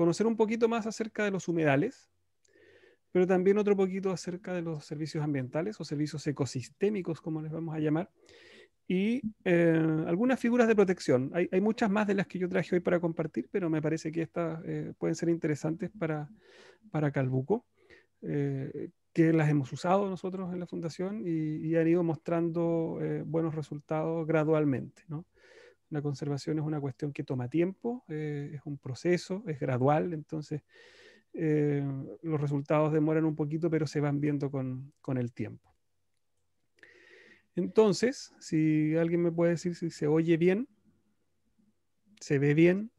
conocer un poquito más acerca de los humedales, pero también otro poquito acerca de los servicios ambientales o servicios ecosistémicos, como les vamos a llamar, y eh, algunas figuras de protección. Hay, hay, muchas más de las que yo traje hoy para compartir, pero me parece que estas eh, pueden ser interesantes para, para Calbuco, eh, que las hemos usado nosotros en la fundación y, y han ido mostrando buenos resultados gradualmente. ¿no? La conservación es una cuestión que toma tiempo, eh, es un proceso, es gradual, entonces eh, los resultados demoran un poquito, pero se van viendo con, el tiempo. Entonces, si alguien me puede decir si se oye bien, se ve bien.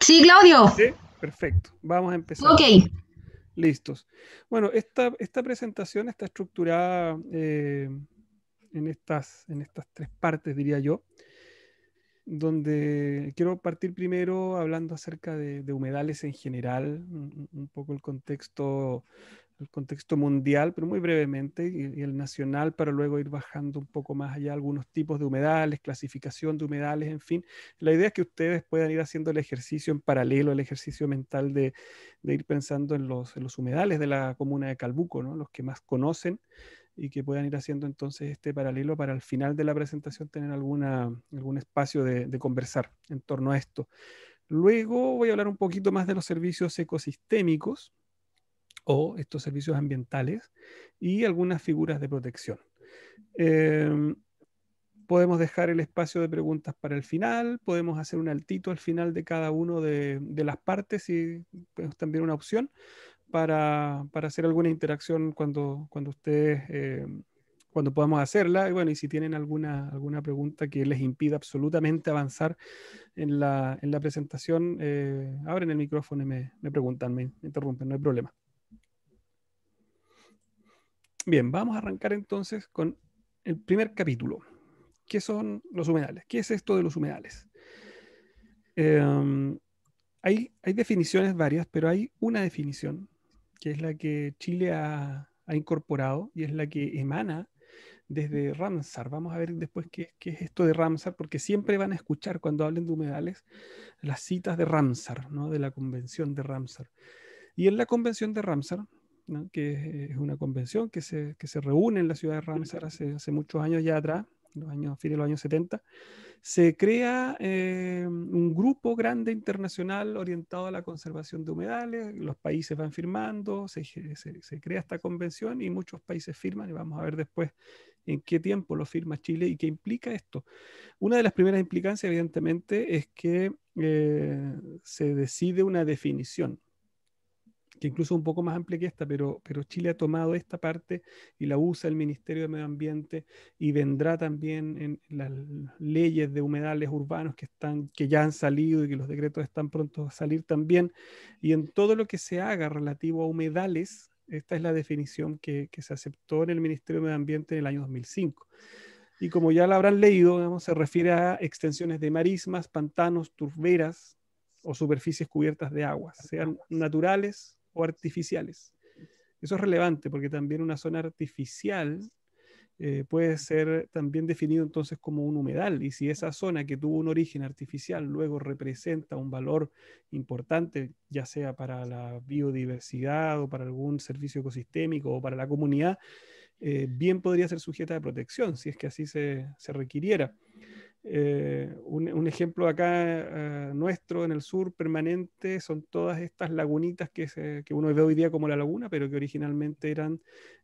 Sí, Claudio. ¿Sí? Perfecto, vamos a empezar. Ok. Listos. Bueno, esta, esta presentación está estructurada eh, en, estas, en estas tres partes, diría yo, donde quiero partir primero hablando acerca de, humedales en general, un, poco el contexto, el contexto mundial, pero muy brevemente, y, el nacional, para luego ir bajando un poco más allá algunos tipos de humedales, clasificación de humedales, en fin. La idea es que ustedes puedan ir haciendo el ejercicio en paralelo, el ejercicio mental de, ir pensando en los, en los humedales de la comuna de Calbuco, ¿no? los que más conocen y que puedan ir haciendo entonces este paralelo para al final de la presentación tener alguna, algún espacio de, conversar en torno a esto. Luego voy a hablar un poquito más de los servicios ecosistémicos o estos servicios ambientales y algunas figuras de protección. Em, podemos dejar el espacio de preguntas para el final, podemos hacer un altito al final de cada uno de, las partes y también una opción para, hacer alguna interacción cuando, cuando ustedes, eh, cuando podamos hacerla. Y bueno, y si tienen alguna, alguna pregunta que les impida absolutamente avanzar en la, presentación, eh, abren el micrófono y me, preguntan, me interrumpen, no hay problema. Bien, vamos a arrancar entonces con el primer capítulo. ¿Qué son los humedales? ¿Qué es esto de los humedales? Em, hay, definiciones varias, pero hay una definición que es la que Chile ha, incorporado y es la que emana desde Ramsar. Vamos a ver después qué, es esto de Ramsar, porque siempre van a escuchar cuando hablen de humedales las citas de Ramsar, ¿no? de la convención de Ramsar. Y en la convención de Ramsar, que es una convención que se, reúne en la ciudad de Ramsar hace, hace muchos años ya atrás, los años, fines de los años 70, se crea eh, un grupo grande internacional orientado a la conservación de humedales, los países van firmando, se, crea esta convención y muchos países firman y vamos a ver después en qué tiempo lo firma Chile y qué implica esto. Una de las primeras implicancias, evidentemente, es que eh, se decide una definición que incluso un poco más amplia que esta, pero, pero Chile ha tomado esta parte y la usa el Ministerio de Medio Ambiente y vendrá también en las leyes de humedales urbanos que, están, que ya han salido y que los decretos están prontos a salir también. Y en todo lo que se haga relativo a humedales, esta es la definición que, se aceptó en el Ministerio de Medio Ambiente en el año 2005 y como ya la habrán leído, se refiere a extensiones de marismas, pantanos, turberas o superficies cubiertas de aguas, sean naturales o artificiales. Eso es relevante porque también una zona artificial eh, puede ser también definido entonces como un humedal y si esa zona que tuvo un origen artificial luego representa un valor importante, ya sea para la biodiversidad o para algún servicio ecosistémico o para la comunidad, eh, bien podría ser sujeta de protección si es que así se, se requiriera. Eh, un, ejemplo acá eh, nuestro en el sur permanente son todas estas lagunitas que, uno ve hoy día como la laguna, pero que originalmente eran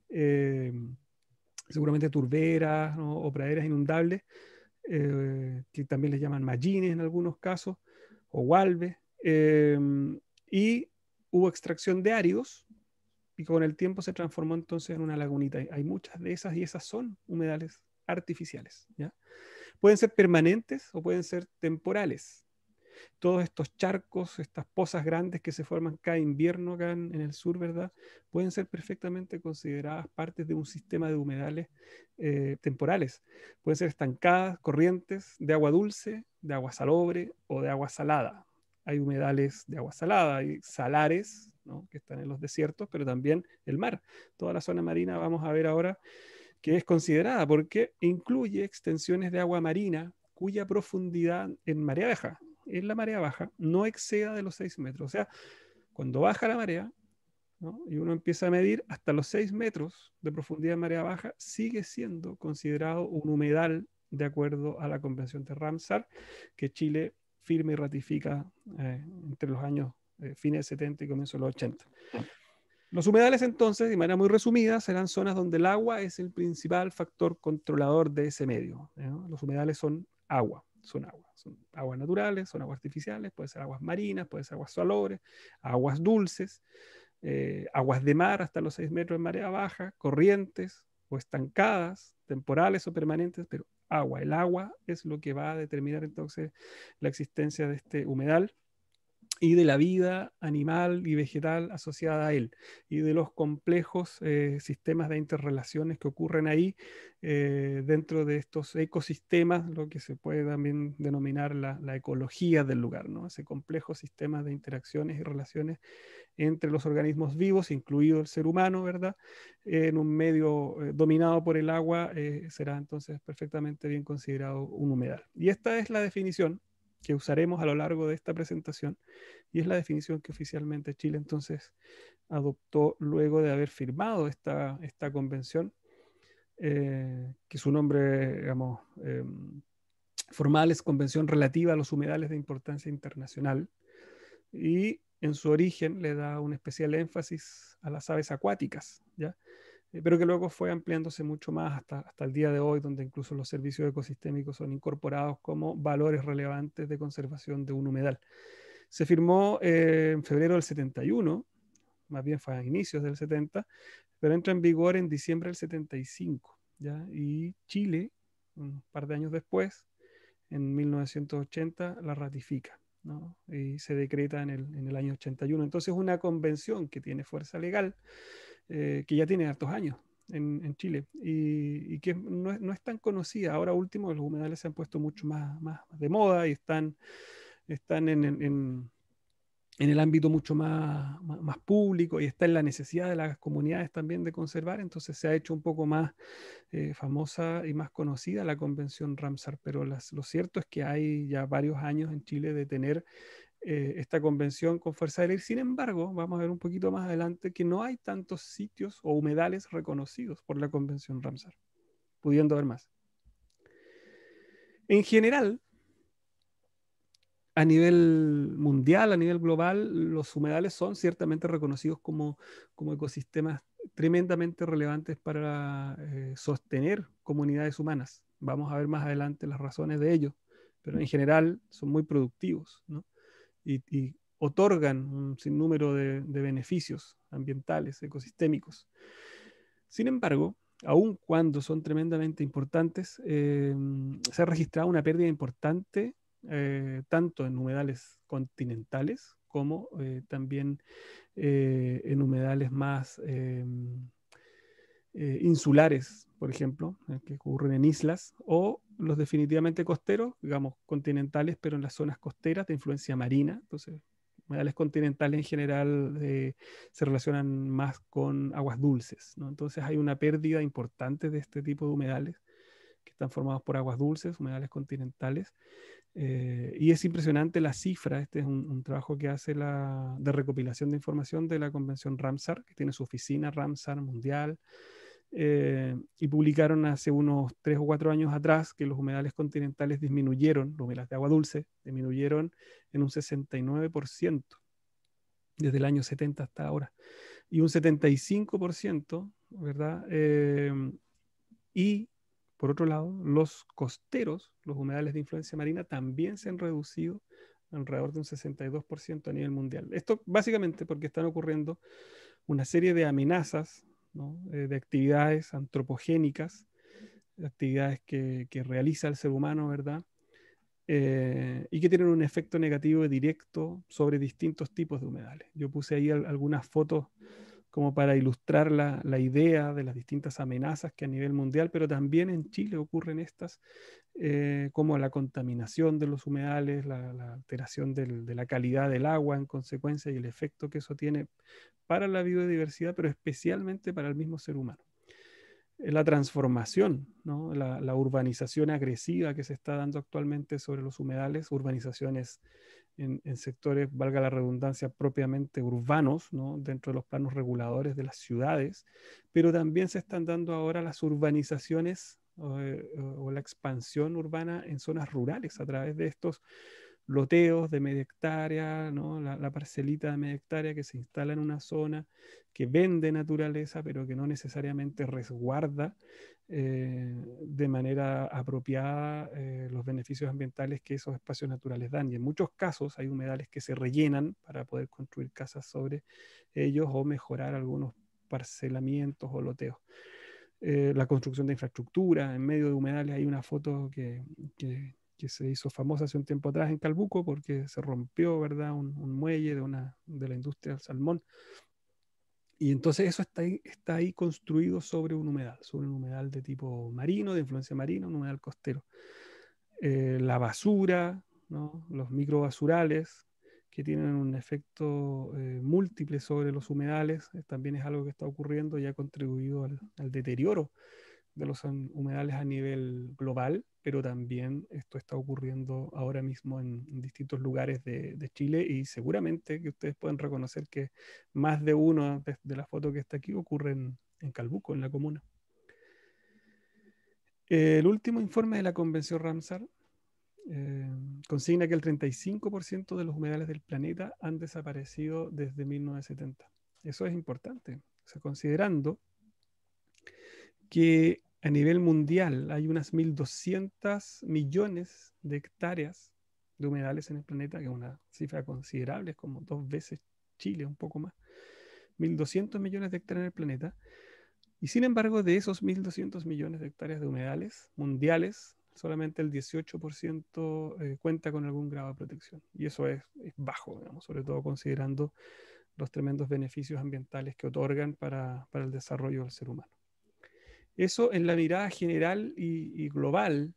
eh, seguramente turberas o praderas inundables, que también les llaman mallines en algunos casos, o gualves. y hubo extracción de áridos y con el tiempo se transformó entonces en una lagunita. Hay muchas de esas y esas son humedales artificiales. ¿ya? Pueden ser permanentes o pueden ser temporales. Todos estos charcos, estas pozas grandes que se forman cada invierno acá en, el sur, ¿verdad? Pueden ser perfectamente consideradas partes de un sistema de humedales eh, temporales. Pueden ser estancadas, corrientes de agua dulce, de agua salobre o de agua salada. Hay humedales de agua salada, hay salares ¿no? que están en los desiertos, pero también el mar. Toda la zona marina, vamos a ver ahora, que es considerada porque incluye extensiones de agua marina cuya profundidad en marea baja, en la marea baja, no exceda de los 6 metros. O sea, cuando baja la marea y uno empieza a medir hasta los 6 metros de profundidad en marea baja, sigue siendo considerado un humedal de acuerdo a la Convención de Ramsar que Chile firma y ratifica eh, entre los años eh, fines de 70 y comienzos de los 80. Los humedales entonces, de manera muy resumida, serán zonas donde el agua es el principal factor controlador de ese medio. Los humedales son agua, son agua, son aguas naturales, son aguas artificiales, pueden ser aguas marinas, pueden ser aguas salobres, aguas dulces, eh, aguas de mar hasta los 6 metros de marea baja, corrientes o estancadas, temporales o permanentes, pero agua, el agua es lo que va a determinar entonces la existencia de este humedal y de la vida animal y vegetal asociada a él, y de los complejos eh, sistemas de interrelaciones que ocurren ahí eh, dentro de estos ecosistemas, lo que se puede también denominar la, ecología del lugar, ¿no? ese complejo sistema de interacciones y relaciones entre los organismos vivos, incluido el ser humano, ¿verdad? En un medio eh, dominado por el agua, será entonces perfectamente bien considerado un humedal. Y esta es la definición que usaremos a lo largo de esta presentación y es la definición que oficialmente Chile entonces adoptó luego de haber firmado esta, esta convención, eh, que su nombre, digamos, eh, formal es Convención Relativa a los Humedales de Importancia Internacional y en su origen le da un especial énfasis a las aves acuáticas, ¿ya? Eh, pero que luego fue ampliándose mucho más hasta, hasta el día de hoy, donde incluso los servicios ecosistémicos son incorporados como valores relevantes de conservación de un humedal. Se firmó eh, en febrero del 71, más bien fue a inicios del 70, pero entra en vigor en diciembre del 75, ¿ya? y Chile, un par de años después, en 1980, la ratifica. ¿no? y se decreta en el, en el año 81. Entonces, es una convención que tiene fuerza legal, eh, que ya tiene hartos años en, Chile y, que no es, tan conocida. Ahora último, los humedales se han puesto mucho más, más de moda y están, están en, el ámbito mucho más, más, público y está en la necesidad de las comunidades también de conservar. Entonces se ha hecho un poco más eh, famosa y más conocida la convención Ramsar, pero lo cierto es que hay ya varios años en Chile de tener eh, esta convención con fuerza de ley. Sin embargo, vamos a ver un poquito más adelante que no hay tantos sitios o humedales reconocidos por la convención Ramsar, pudiendo ver más. En general, a nivel mundial, a nivel global, los humedales son ciertamente reconocidos como, ecosistemas tremendamente relevantes para eh, sostener comunidades humanas. Vamos a ver más adelante las razones de ello, pero en general son muy productivos. ¿no? y, otorgan un sinnúmero de, beneficios ambientales, ecosistémicos. Sin embargo, aun cuando son tremendamente importantes, eh, se ha registrado una pérdida importante eh, tanto en humedales continentales como eh, también en humedales más eh, insulares, por ejemplo, eh, que ocurren en islas, o los definitivamente costeros, digamos continentales, pero en las zonas costeras de influencia marina. Entonces, humedales continentales en general eh, se relacionan más con aguas dulces. Entonces, hay una pérdida importante de este tipo de humedales que están formados por aguas dulces, humedales continentales. y es impresionante la cifra, este es un, un, trabajo que hace la, de recopilación de información de la Convención Ramsar, que tiene su oficina Ramsar Mundial, eh, y publicaron hace unos tres o cuatro años atrás que los humedales continentales disminuyeron, los humedales de agua dulce disminuyeron en un 69% desde el año 70 hasta ahora, y un 75%, ¿verdad? Eh, y por otro lado, los costeros, los humedales de influencia marina, también se han reducido alrededor de un 62% a nivel mundial. Esto básicamente porque están ocurriendo una serie de amenazas eh, de actividades antropogénicas, actividades que, realiza el ser humano, ¿verdad? Eh, y que tienen un efecto negativo directo sobre distintos tipos de humedales. Yo puse ahí algunas fotos como para ilustrar la, la, idea de las distintas amenazas que a nivel mundial, pero también en Chile ocurren estas eh, como la contaminación de los humedales, la, alteración de la calidad del agua en consecuencia y el efecto que eso tiene para la biodiversidad, pero especialmente para el mismo ser humano. Eh, la transformación, la, urbanización agresiva que se está dando actualmente sobre los humedales, urbanizaciones en, sectores, valga la redundancia, propiamente urbanos, dentro de los planos reguladores de las ciudades, pero también se están dando ahora las urbanizaciones eh, eh, o, la expansión urbana en zonas rurales a través de estos loteos de media hectárea, ¿no? la, parcelita de media hectárea que se instala en una zona que vende naturaleza, pero que no necesariamente resguarda eh, de manera apropiada los beneficios ambientales que esos espacios naturales dan. Y en muchos casos hay humedales que se rellenan para poder construir casas sobre ellos o mejorar algunos parcelamientos o loteos. Eh, la construcción de infraestructura, en medio de humedales hay una foto que, que, se hizo famosa hace un tiempo atrás en Calbuco porque se rompió, ¿verdad? Un, muelle de, una, de la industria del salmón. Y entonces eso está ahí, está ahí construido sobre un humedal, sobre un humedal de tipo marino, de influencia marina, un humedal costero. Eh, la basura, ¿no? los microbasurales, que tienen un efecto eh, múltiple sobre los humedales. Eh, también es algo que está ocurriendo y ha contribuido al, deterioro de los humedales a nivel global, pero también esto está ocurriendo ahora mismo en, distintos lugares de, Chile y seguramente que ustedes pueden reconocer que más de uno de, las fotos que está aquí ocurren en Calbuco, en la comuna. El último informe de la Convención Ramsar eh, consigna que el 35% de los humedales del planeta han desaparecido desde 1970. Eso es importante, o sea, considerando que a nivel mundial hay unas 1.200 millones de hectáreas de humedales en el planeta, que es una cifra considerable, es como dos veces Chile, un poco más. 1.200 millones de hectáreas en el planeta. Y sin embargo, de esos 1.200 millones de hectáreas de humedales mundiales, solamente el 18% eh, cuenta con algún grado de protección. Y eso es, bajo, sobre todo considerando los tremendos beneficios ambientales que otorgan para, el desarrollo del ser humano. Eso en la mirada general y, global,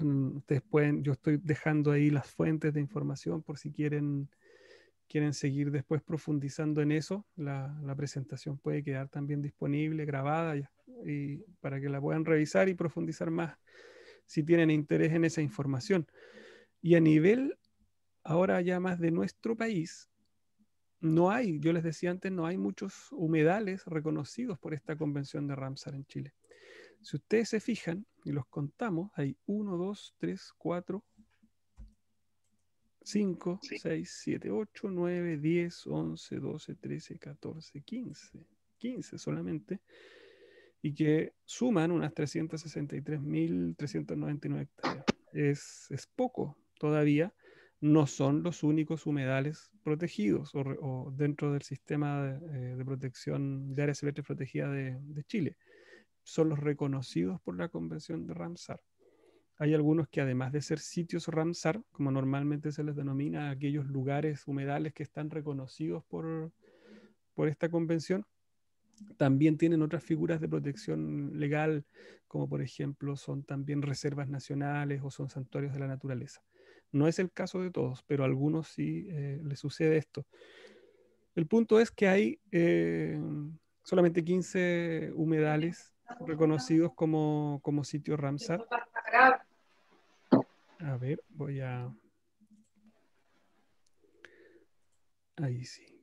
ustedes pueden, yo estoy dejando ahí las fuentes de información por si quieren, quieren seguir después profundizando en eso. La, presentación puede quedar también disponible, grabada, y para que la puedan revisar y profundizar más si tienen interés en esa información. Y a nivel ahora ya más de nuestro país, no hay, yo les decía antes, no hay muchos humedales reconocidos por esta convención de Ramsar en Chile. Si ustedes se fijan y los contamos, hay 1, 2, 3, 4, 5, 6, 7, 8, 9, 10, 11, 12, 13, 14, 15. 15 solamente y que suman unas 363.399 hectáreas. Es, poco todavía, no son los únicos humedales protegidos o, dentro del sistema eh, de, protección de áreas silvestres protegidas de, Chile. Son los reconocidos por la Convención de Ramsar. Hay algunos que además de ser sitios Ramsar, como normalmente se les denomina aquellos lugares humedales que están reconocidos por, por esta convención, también tienen otras figuras de protección legal, como por ejemplo son también reservas nacionales o son santuarios de la naturaleza. No es el caso de todos, pero a algunos sí eh, les sucede esto. El punto es que hay eh, solamente 15 humedales reconocidos como, como sitio Ramsar. A ver, voy a... Ahí sí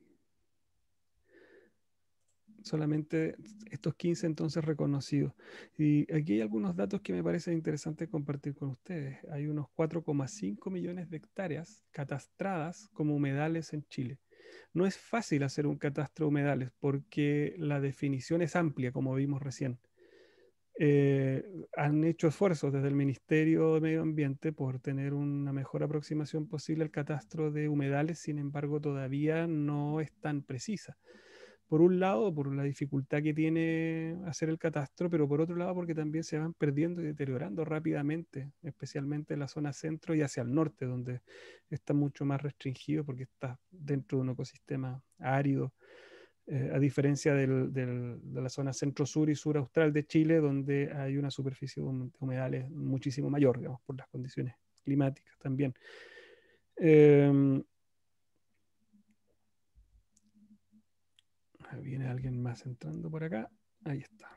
solamente estos 15 entonces reconocidos. Y aquí hay algunos datos que me parecen interesantes compartir con ustedes. Hay unos 4,5 millones de hectáreas catastradas como humedales en Chile. No es fácil hacer un catastro de humedales porque la definición es amplia, como vimos recién. Eh, han hecho esfuerzos desde el Ministerio de Medio Ambiente por tener una mejor aproximación posible al catastro de humedales, sin embargo todavía no es tan precisa por un lado, por la dificultad que tiene hacer el catastro, pero por otro lado, porque también se van perdiendo y deteriorando rápidamente, especialmente en la zona centro y hacia el norte, donde está mucho más restringido porque está dentro de un ecosistema árido, eh, a diferencia del, de la zona centro-sur y sur austral de Chile, donde hay una superficie de humedales muchísimo mayor, digamos, por las condiciones climáticas también. Eh, Ah, viene alguien más entrando por acá. Ahí está.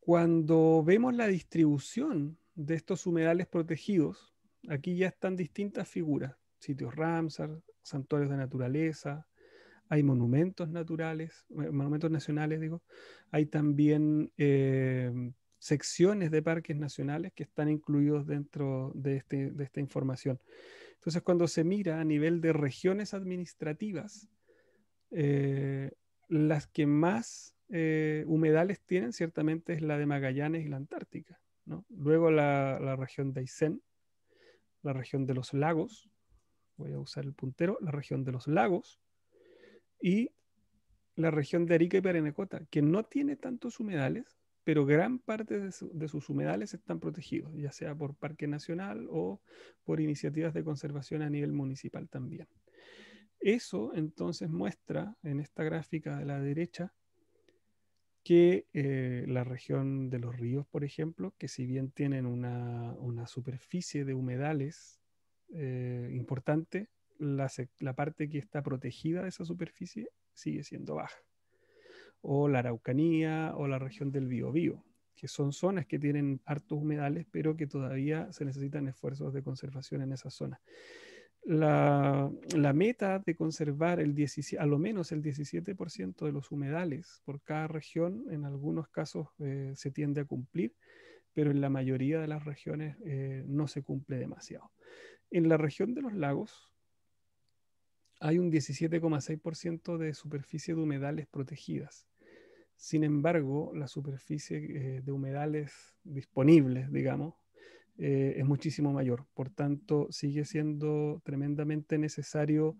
Cuando vemos la distribución de estos humedales protegidos, aquí ya están distintas figuras, sitios Ramsar, santuarios de naturaleza, hay monumentos naturales, eh, monumentos nacionales, digo, hay también eh, secciones de parques nacionales que están incluidos dentro de este, esta información. Entonces, cuando se mira a nivel de regiones administrativas, eh, las que más eh, humedales tienen ciertamente es la de Magallanes y la Antártica. Luego la, región de Aysén, la región de los lagos, voy a usar el puntero, la región de los lagos y la región de Arica y Parinacota, que no tiene tantos humedales, pero gran parte de, sus humedales están protegidos, ya sea por Parque Nacional o por iniciativas de conservación a nivel municipal también. Eso entonces muestra en esta gráfica de la derecha que eh, la región de los ríos, por ejemplo, que si bien tienen una, superficie de humedales eh, importante, la parte que está protegida de esa superficie sigue siendo baja o la Araucanía o la región del Biobío, que son zonas que tienen hartos humedales, pero que todavía se necesitan esfuerzos de conservación en esas zonas. La, meta de conservar el a lo menos el 17% de los humedales por cada región, en algunos casos eh, se tiende a cumplir, pero en la mayoría de las regiones eh, no se cumple demasiado. En la región de los lagos, hay un 17,6% de superficie de humedales protegidas. Sin embargo, la superficie eh, de humedales disponibles, digamos, eh, es muchísimo mayor. Por tanto, sigue siendo tremendamente necesario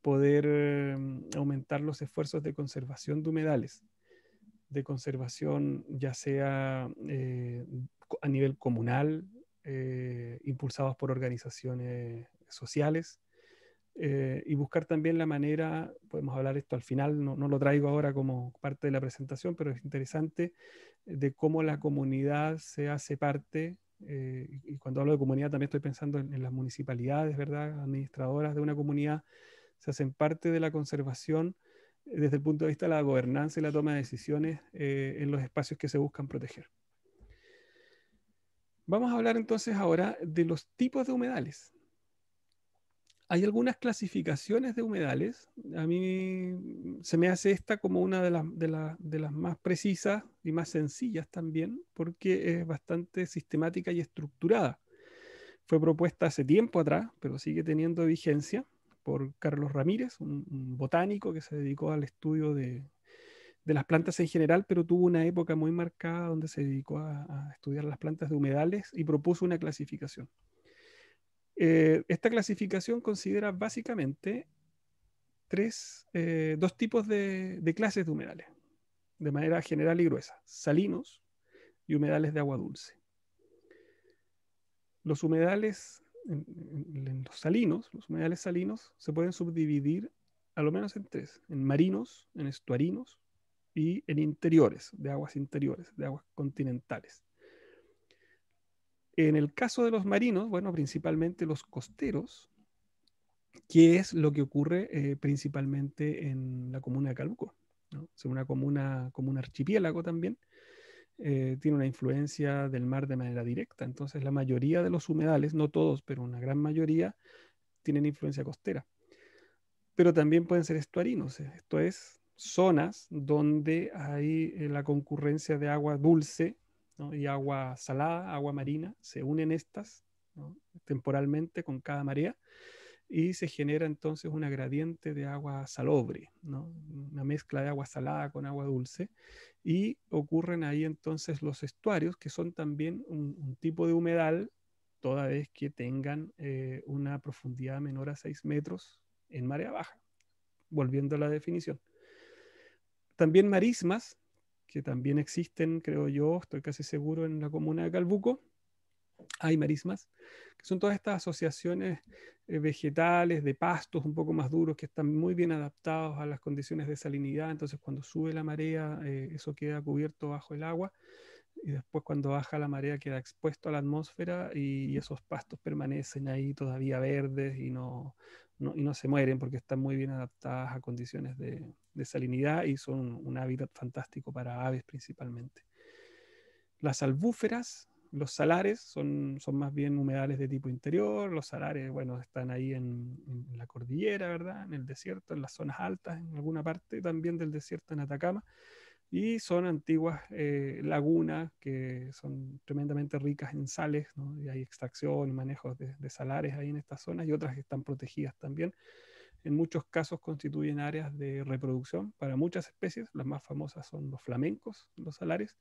poder mm, aumentar los esfuerzos de conservación de humedales, de conservación ya sea eh, a nivel comunal, impulsados por organizaciones sociales, eh, y buscar también la manera, podemos hablar esto al final, no, lo traigo ahora como parte de la presentación, pero es interesante eh, de cómo la comunidad se hace parte, eh, y cuando hablo de comunidad también estoy pensando en, las municipalidades, ¿verdad? Administradoras de una comunidad, se hacen parte de la conservación desde el punto de vista de la gobernanza y la toma de decisiones en los espacios que se buscan proteger. Vamos a hablar entonces ahora de los tipos de humedales hay algunas clasificaciones de humedales. A mí se me hace esta como una de las, más precisas y más sencillas también, porque es bastante sistemática y estructurada. Fue propuesta hace tiempo atrás, pero sigue teniendo vigencia por Carlos Ramírez, un, botánico que se dedicó al estudio de, las plantas en general, pero tuvo una época muy marcada donde se dedicó a estudiar las plantas de humedales y propuso una clasificación. Eh, esta clasificación considera básicamente tres, eh, dos tipos de, clases de humedales, de manera general y gruesa, salinos y humedales de agua dulce. Los humedales, en los salinos, los humedales salinos se pueden subdividir a lo menos en tres, en marinos, en estuarinos y en interiores, de aguas interiores, de aguas continentales. En el caso de los marinos, bueno, principalmente los costeros, que es lo que ocurre eh, principalmente en la comuna de Caluco. Es una comuna como un archipiélago también. Eh, tiene una influencia del mar de manera directa. Entonces, la mayoría de los humedales, no todos, pero una gran mayoría, tienen influencia costera. Pero también pueden ser estuarinos, eh, esto es, zonas donde hay la concurrencia de agua dulce y agua salada, agua marina, se unen estas temporalmente con cada marea y se genera entonces una gradiente de agua salobre, una mezcla de agua salada con agua dulce, y ocurren ahí entonces los estuarios, que son también un, tipo de humedal, toda vez que tengan eh, una profundidad menor a 6 metros en marea baja, volviendo a la definición. También marismas, que también existen, creo yo, estoy casi seguro, en la comuna de Calbuco. Hay marismas, que son todas estas asociaciones eh, vegetales, de pastos un poco más duros, que están muy bien adaptados a las condiciones de salinidad. Entonces, cuando sube la marea, eh, eso queda cubierto bajo el agua. Y después, cuando baja la marea, queda expuesto a la atmósfera y esos pastos permanecen ahí todavía verdes y no, y no se mueren porque están muy bien adaptadas a condiciones de, salinidad y son un, hábitat fantástico para aves principalmente. Las albúferas, los salares son, más bien humedales de tipo interior, los salares, bueno, están ahí en, en la cordillera, ¿verdad? En el desierto, en las zonas altas, en alguna parte también del desierto en Atacama y son antiguas eh, lagunas que son tremendamente ricas en sales, y hay extracción y manejo de, de, salares ahí en estas zonas y otras que están protegidas también. En muchos casos constituyen áreas de reproducción para muchas especies, las más famosas son los flamencos, los salares,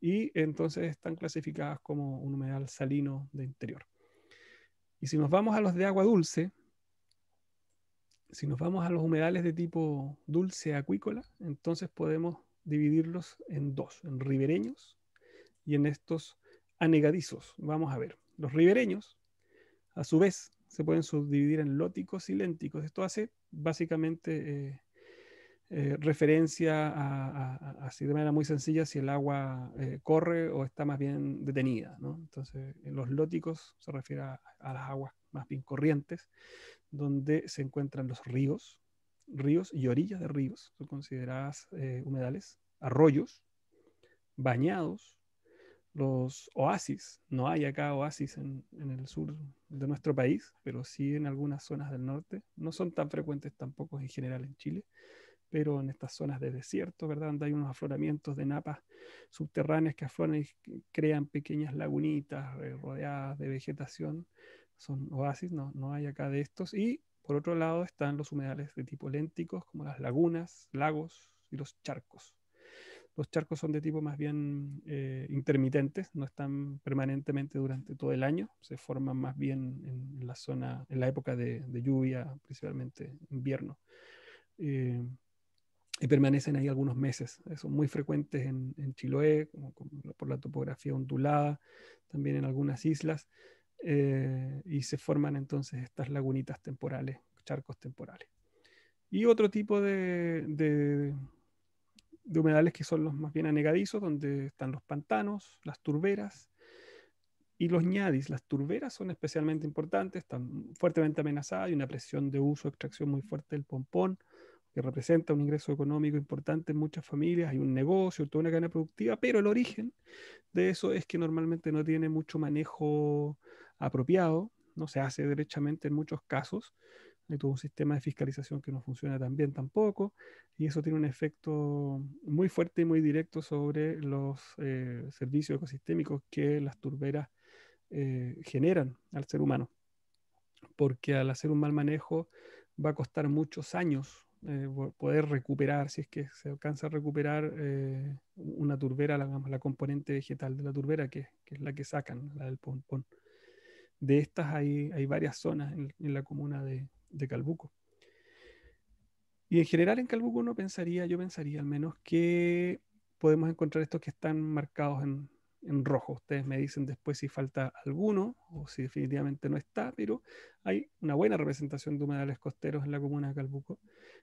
y entonces están clasificadas como un humedal salino de interior. Y si nos vamos a los de agua dulce, si nos vamos a los humedales de tipo dulce acuícola, entonces podemos dividirlos en dos, en ribereños y en estos anegadizos. Vamos a ver. Los ribereños, a su vez, se pueden subdividir en lóticos y lénticos. Esto hace básicamente eh, eh, referencia a, así de manera muy sencilla si el agua eh, corre o está más bien detenida. ¿no? Entonces, los lóticos se refiere a, las aguas más bien corrientes, donde se encuentran los ríos, ríos y orillas de ríos, son consideradas eh, humedales, arroyos, bañados, los oasis. No hay acá oasis en, el sur de nuestro país, pero sí en algunas zonas del norte. No son tan frecuentes tampoco en general en Chile, pero en estas zonas de desierto, ¿verdad? Donde hay unos afloramientos de napas subterráneas que afloran y crean pequeñas lagunitas eh, rodeadas de vegetación. Son oasis, no, no hay acá de estos. Y por otro lado están los humedales de tipo lénticos, como las lagunas, lagos y los charcos. Los charcos son de tipo más bien eh, intermitentes, no están permanentemente durante todo el año, se forman más bien en, la zona, en la época de, lluvia, principalmente invierno. Eh, y permanecen ahí algunos meses. Eh, son muy frecuentes en, Chiloé, por la topografía ondulada, también en algunas islas. Eh, y se forman entonces estas lagunitas temporales, charcos temporales. Y otro tipo de, de, de humedales que son los más bien anegadizos, donde están los pantanos, las turberas, y los ñadis, las turberas son especialmente importantes, están fuertemente amenazadas, hay una presión de uso, extracción muy fuerte del pompón, que representa un ingreso económico importante en muchas familias, hay un negocio, toda una cadena productiva, pero el origen de eso es que normalmente no tiene mucho manejo apropiado, no se hace derechamente en muchos casos. Hay todo un sistema de fiscalización que no funciona tan bien tampoco, y eso tiene un efecto muy fuerte y muy directo sobre los eh, servicios ecosistémicos que las turberas eh, generan al ser humano. Porque al hacer un mal manejo va a costar muchos años eh, poder recuperar, si es que se alcanza a recuperar una turbera, la, componente vegetal de la turbera, que, que es la que sacan, la del pompón de estas hay, varias zonas en, la comuna de, Calbuco. Y en general en Calbuco uno pensaría, yo pensaría al menos, que podemos encontrar estos que están marcados en, en, rojo. Ustedes me dicen después si falta alguno o si definitivamente no está, pero hay una buena representación de humedales costeros en la comuna de Calbuco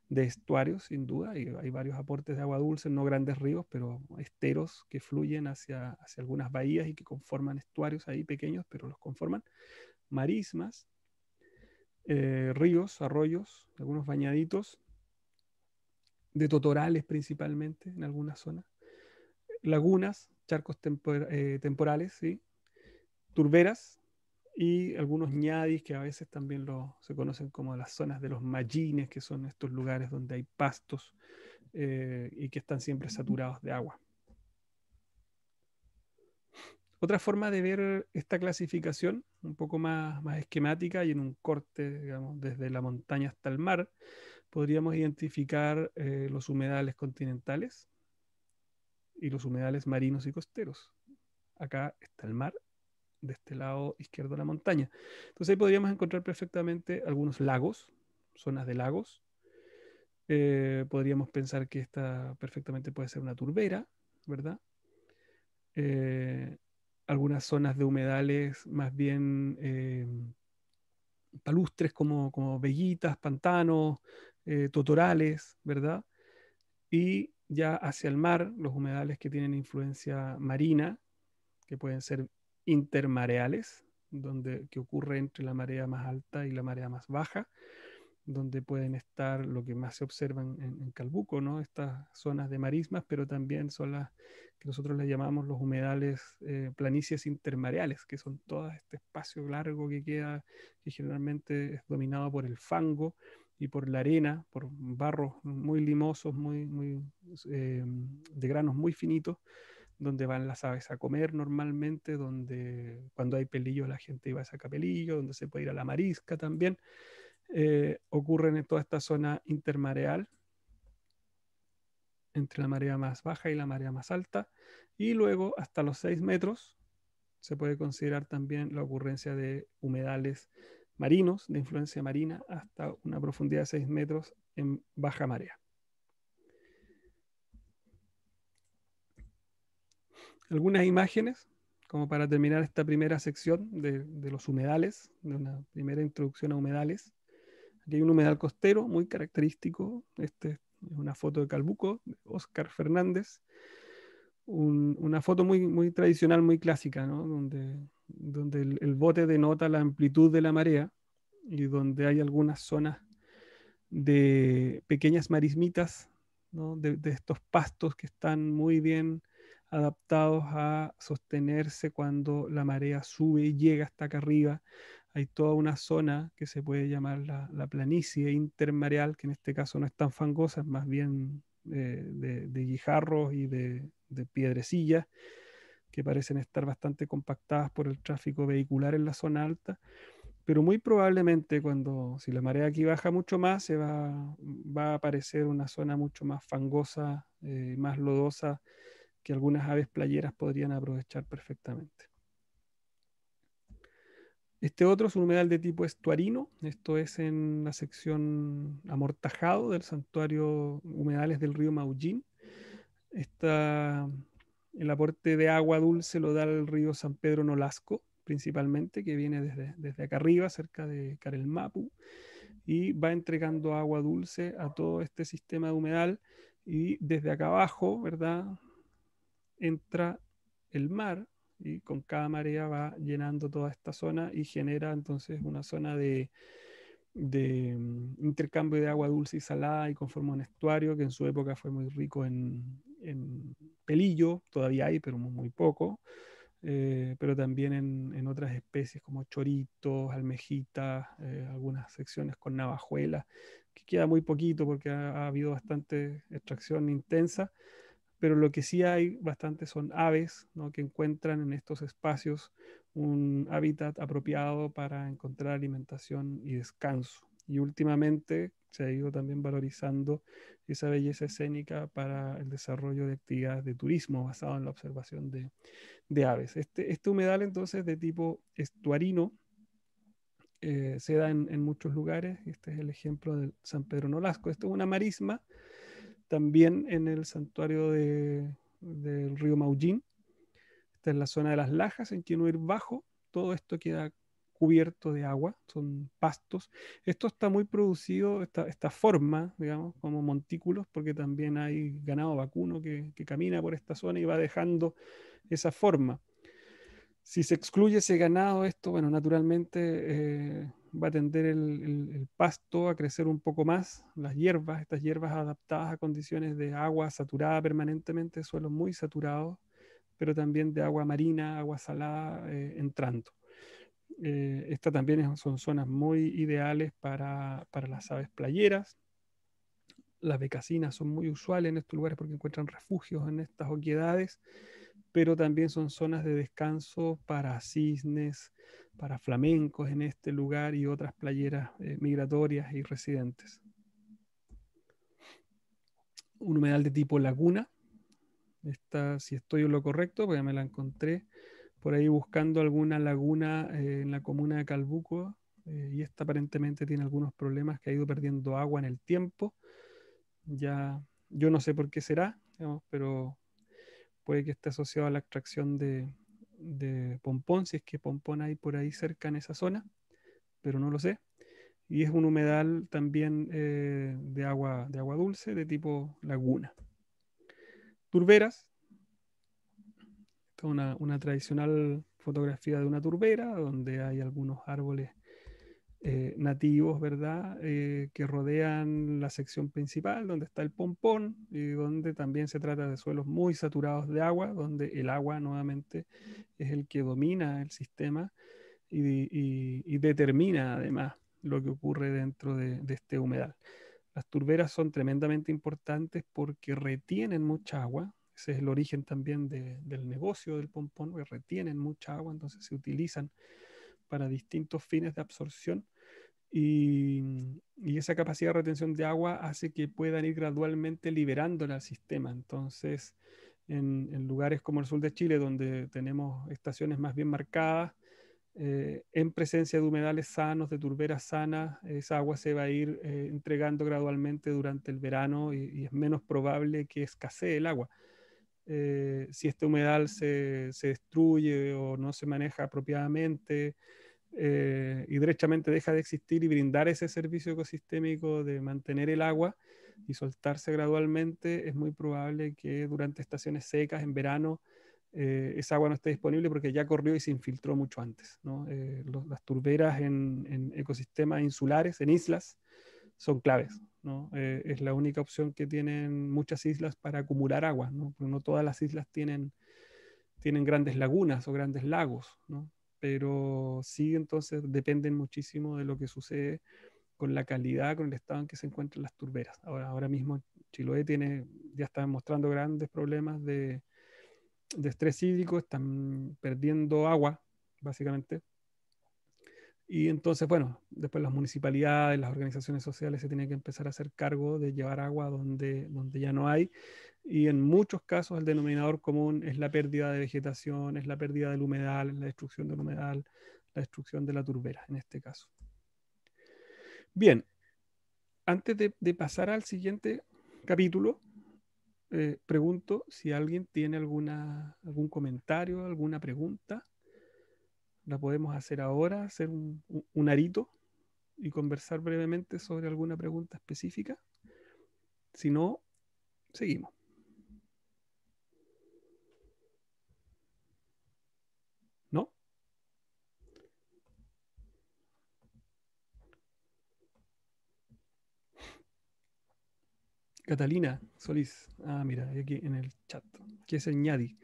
de estuarios, sin duda, hay varios aportes de agua dulce, no grandes ríos, pero esteros que fluyen hacia, hacia algunas bahías y que conforman estuarios ahí pequeños, pero los conforman, marismas, eh, ríos, arroyos, algunos bañaditos, de totorales principalmente en algunas zonas, lagunas, charcos eh, temporales, ¿sí? turberas, y algunos ñadis que a veces también se conocen como las zonas de los mallines, que son estos lugares donde hay pastos eh, y que están siempre saturados de agua. Otra forma de ver esta clasificación, un poco más, más esquemática y en un corte, digamos, desde la montaña hasta el mar, podríamos identificar eh, los humedales continentales y los humedales marinos y costeros. Acá está el mar de este lado izquierdo de la montaña. Entonces ahí podríamos encontrar perfectamente algunos lagos, zonas de lagos. Eh, podríamos pensar que esta perfectamente puede ser una turbera, ¿verdad? Eh, algunas zonas de humedales más bien eh, palustres como, como vellitas, pantanos, totorales, ¿verdad? Y ya hacia el mar, los humedales que tienen influencia marina, que pueden ser intermareales, donde, que ocurre entre la marea más alta y la marea más baja, donde pueden estar lo que más se observan en, Calbuco, ¿no? estas zonas de marismas, pero también son las que nosotros le llamamos los humedales eh, planicies intermareales, que son todo este espacio largo que queda, que generalmente es dominado por el fango y por la arena, por barros muy limosos, muy, muy, eh, de granos muy finitos, donde van las aves a comer normalmente, donde cuando hay pelillos la gente iba a sacar pelillos, donde se puede ir a la marisca también. Eh, ocurren en toda esta zona intermareal, entre la marea más baja y la marea más alta, y luego hasta los 6 metros se puede considerar también la ocurrencia de humedales marinos, de influencia marina, hasta una profundidad de 6 metros en baja marea. algunas imágenes como para terminar esta primera sección de, los humedales, de una primera introducción a humedales. Aquí hay un humedal costero muy característico. Este es una foto de Calbuco, de Oscar Fernández. una foto muy, muy tradicional, muy clásica, ¿no? donde, donde el, bote denota la amplitud de la marea y donde hay algunas zonas de pequeñas marismitas, ¿no? de estos pastos que están muy bien adaptados a sostenerse cuando la marea sube y llega hasta acá arriba. Hay toda una zona que se puede llamar la, la planicie intermareal, que en este caso no es tan fangosa, es más bien eh, de, de, guijarros y de, de piedrecillas, que parecen estar bastante compactadas por el tráfico vehicular en la zona alta pero muy probablemente cuando, si la marea aquí baja mucho más, se va, va a aparecer una zona mucho más fangosa, eh, más lodosa, que algunas aves playeras podrían aprovechar perfectamente. Este otro es un humedal de tipo estuarino, esto es en la sección amortajado del santuario humedales del río Maullín. Está el aporte de agua dulce lo da el río San Pedro Nolasco, principalmente, que viene desde, desde acá arriba, cerca de Carelmapu, y va entregando agua dulce a todo este sistema de humedal. Y desde acá abajo, ¿verdad? entra el mar y con cada marea va llenando toda esta zona y genera entonces una zona de, mm, intercambio de agua dulce y salada y conforma un estuario que en su época fue muy rico en, pelillo, todavía hay, pero muy poco, eh, pero también en, otras especies como choritos, almejitas, eh, algunas secciones con navajuela que queda muy poquito porque ha habido bastante extracción intensa pero lo que sí hay bastante son aves ¿no? que encuentran en estos espacios un hábitat apropiado para encontrar alimentación y descanso. Y últimamente se ha ido también valorizando esa belleza escénica para el desarrollo de actividades de turismo basado en la observación de, aves. Este, este, humedal entonces de tipo estuarino eh, se da en, en, muchos lugares. Este es el ejemplo de San Pedro Nolasco. Esto es una marisma también en el santuario del río Maullín. Esta es la zona de las lajas, en ir Bajo. Todo esto queda cubierto de agua, son pastos. Esto está muy producido, esta, esta forma, digamos, como montículos, porque también hay ganado vacuno que, camina por esta zona y va dejando esa forma. Si se excluye ese ganado, esto, bueno, naturalmente eh, va a tender el, pasto a crecer un poco más, las hierbas, estas hierbas adaptadas a condiciones de agua saturada permanentemente, suelo muy saturado, pero también de agua marina, agua salada eh, entrando. Eh, estas también son zonas muy ideales para, las aves playeras. Las becasinas son muy usuales en estos lugares porque encuentran refugios en estas oquedades pero también son zonas de descanso para cisnes, para flamencos en este lugar y otras playeras eh, migratorias y residentes. Un humedal de tipo laguna. Esta, si estoy en lo correcto, porque me la encontré por ahí buscando alguna laguna eh, en la comuna de Calbuco eh, y esta aparentemente tiene algunos problemas que ha ido perdiendo agua en el tiempo. Ya, yo no sé por qué será, pero puede que esté asociado a la extracción de, pompón, si es que pompón hay por ahí cerca en esa zona, pero no lo sé. Y es un humedal también eh, de, agua, de agua dulce, de tipo laguna. Turberas. Esta es una, una tradicional fotografía de una turbera, donde hay algunos árboles eh, nativos, ¿verdad? Eh, que rodean la sección principal, donde está el pompón, y donde también se trata de suelos muy saturados de agua, donde el agua nuevamente es el que domina el sistema y, determina además lo que ocurre dentro de, este humedal. Las turberas son tremendamente importantes porque retienen mucha agua. Ese es el origen también del negocio del pompón, que retienen mucha agua, entonces se utilizan para distintos fines de absorción mm, y, esa capacidad de retención de agua hace que puedan ir gradualmente liberándola al sistema. Entonces, en, lugares como el sur de Chile, donde tenemos estaciones más bien marcadas, eh, en presencia de humedales sanos, de turberas sanas, esa agua se va a ir eh, entregando gradualmente durante el verano y, es menos probable que escasee el agua. Eh, si este humedal se, destruye o no se maneja apropiadamente eh, y derechamente deja de existir y brindar ese servicio ecosistémico de mantener el agua y soltarse gradualmente, es muy probable que durante estaciones secas, en verano, eh, esa agua no esté disponible porque ya corrió y se infiltró mucho antes. las turberas en ecosistemas insulares, en islas, son claves. Eh, es la única opción que tienen muchas islas para acumular agua, ¿no? Pero no todas las islas tienen, tienen grandes lagunas o grandes lagos, Pero sí, entonces dependen muchísimo de lo que sucede con la calidad, con el estado en que se encuentran las turberas. Ahora, ahora mismo Chiloé tiene, ya está mostrando grandes problemas de, de estrés hídrico, están perdiendo agua, básicamente, y entonces, bueno, después las municipalidades, las organizaciones sociales se tienen que empezar a hacer cargo de llevar agua donde, donde ya no hay. Y en muchos casos el denominador común es la pérdida de vegetación, es la pérdida del humedal, es la destrucción del humedal, la destrucción de la turbera en este caso. Bien, antes de, pasar al siguiente capítulo, eh, pregunto si alguien tiene alguna, algún comentario, alguna pregunta la podemos hacer ahora, hacer un, arito y conversar brevemente sobre alguna pregunta específica. Si no, seguimos. ¿No? Catalina Solís. Ah, mira, aquí en el chat. ¿Qué es el ñadi?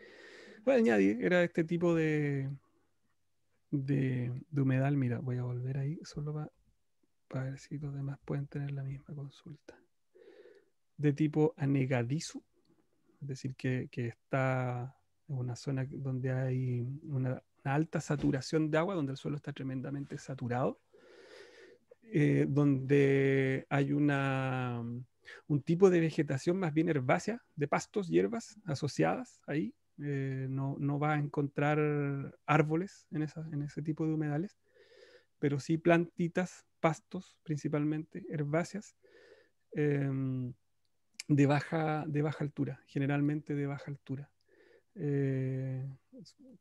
Bueno, el era este tipo de, de, humedal, mira, voy a volver ahí solo para ver si los demás pueden tener la misma consulta. De tipo anegadizo, es decir, que, está en una zona donde hay una, alta saturación de agua, donde el suelo está tremendamente saturado. Eh, donde hay una, un tipo de vegetación más bien herbácea, de pastos, hierbas asociadas ahí, eh, no, va a encontrar árboles en, en ese tipo de humedales, pero sí plantitas, pastos principalmente, herbáceas, em, de, baja, de baja altura, generalmente de baja altura. Eh,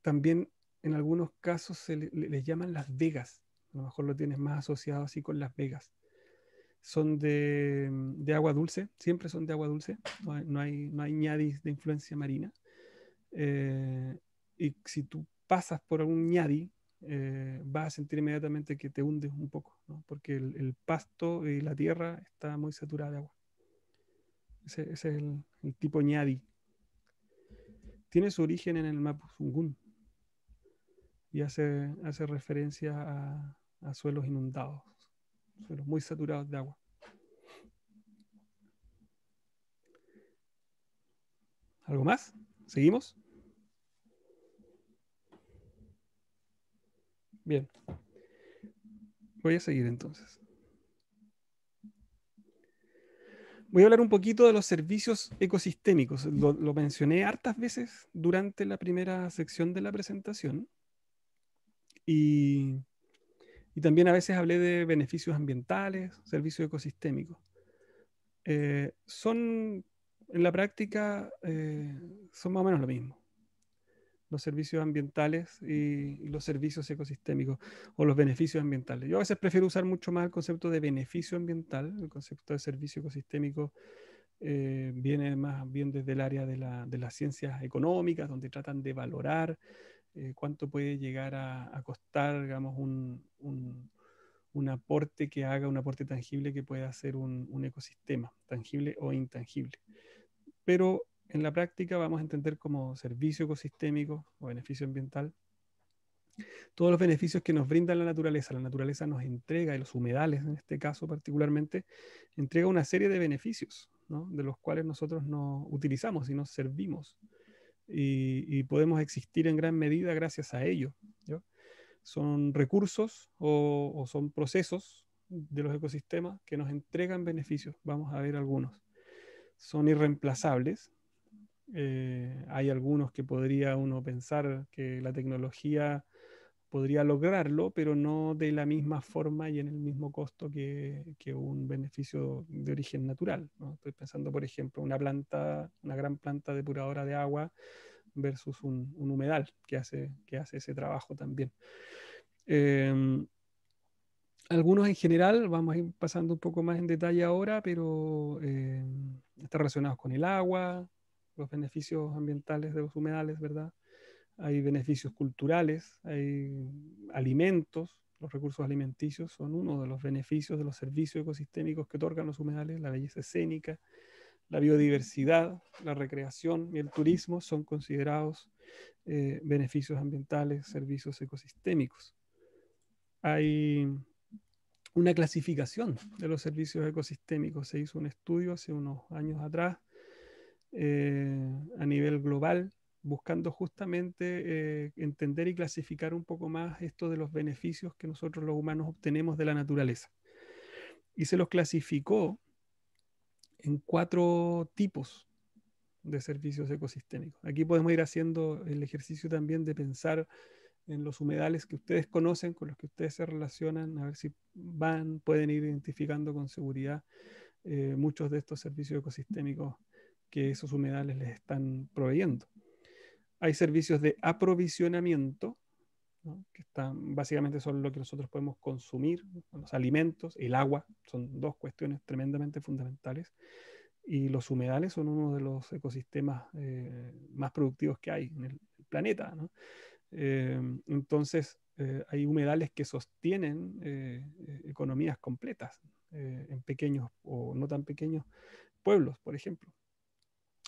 también en algunos casos se les llaman las vegas, a lo mejor lo tienes más asociado así con las vegas. Son de, agua dulce, siempre son de agua dulce, no hay, no hay, no hay ñadis de influencia marina. Eh, y si tú pasas por algún ñadi, eh, vas a sentir inmediatamente que te hundes un poco, porque el, pasto y la tierra está muy saturada de agua. Ese, es el, tipo ñadi. Tiene su origen en el Mapuzungún y hace, hace referencia a, a suelos inundados, suelos muy saturados de agua. ¿Algo más? ¿Seguimos? Bien. Voy a seguir entonces. Voy a hablar un poquito de los servicios ecosistémicos. Lo, mencioné hartas veces durante la primera sección de la presentación. Y, también a veces hablé de beneficios ambientales, servicios ecosistémicos. Eh, son, en la práctica, eh, son más o menos lo mismo los servicios ambientales y los servicios ecosistémicos o los beneficios ambientales. Yo a veces prefiero usar mucho más el concepto de beneficio ambiental, el concepto de servicio ecosistémico eh, viene más bien desde el área de, la, de, las ciencias económicas, donde tratan de valorar eh, cuánto puede llegar a, costar, digamos, un, un, un, aporte que haga, un aporte tangible que pueda hacer un, un ecosistema, tangible o intangible. Pero en la práctica vamos a entender como servicio ecosistémico o beneficio ambiental todos los beneficios que nos brinda la naturaleza. La naturaleza nos entrega, y los humedales en este caso particularmente, entrega una serie de beneficios, de los cuales nosotros nos utilizamos y nos servimos. Y, podemos existir en gran medida gracias a ello. Son recursos o, o son procesos de los ecosistemas que nos entregan beneficios. Vamos a ver algunos. Son irreemplazables, eh, hay algunos que podría uno pensar que la tecnología podría lograrlo, pero no de la misma forma y en el mismo costo que, un beneficio de origen natural. Estoy pensando, por ejemplo, una planta, una gran planta depuradora de agua versus un, humedal que hace, que hace ese trabajo también. Em, algunos en general, vamos a ir pasando un poco más en detalle ahora, pero em, están relacionados con el agua, los beneficios ambientales de los humedales, ¿verdad? Hay beneficios culturales, hay alimentos, los recursos alimenticios son uno de los beneficios de los servicios ecosistémicos que otorgan los humedales, la belleza escénica, la biodiversidad, la recreación y el turismo son considerados eh, beneficios ambientales, servicios ecosistémicos. Hay una clasificación de los servicios ecosistémicos. Se hizo un estudio hace unos años atrás eh, a nivel global, buscando justamente eh, entender y clasificar un poco más esto de los beneficios que nosotros los humanos obtenemos de la naturaleza. Y se los clasificó en cuatro tipos de servicios ecosistémicos. Aquí podemos ir haciendo el ejercicio también de pensar en los humedales que ustedes conocen, con los que ustedes se relacionan, a ver si van, pueden ir identificando con seguridad eh, muchos de estos servicios ecosistémicos que esos humedales les están proveyendo. Hay servicios de aprovisionamiento, que están, básicamente son lo que nosotros podemos consumir, los alimentos, el agua, son dos cuestiones tremendamente fundamentales. Y los humedales son uno de los ecosistemas eh, más productivos que hay en el, planeta. Eh, entonces, eh, hay humedales que sostienen economías completas en pequeños o no tan pequeños pueblos, por ejemplo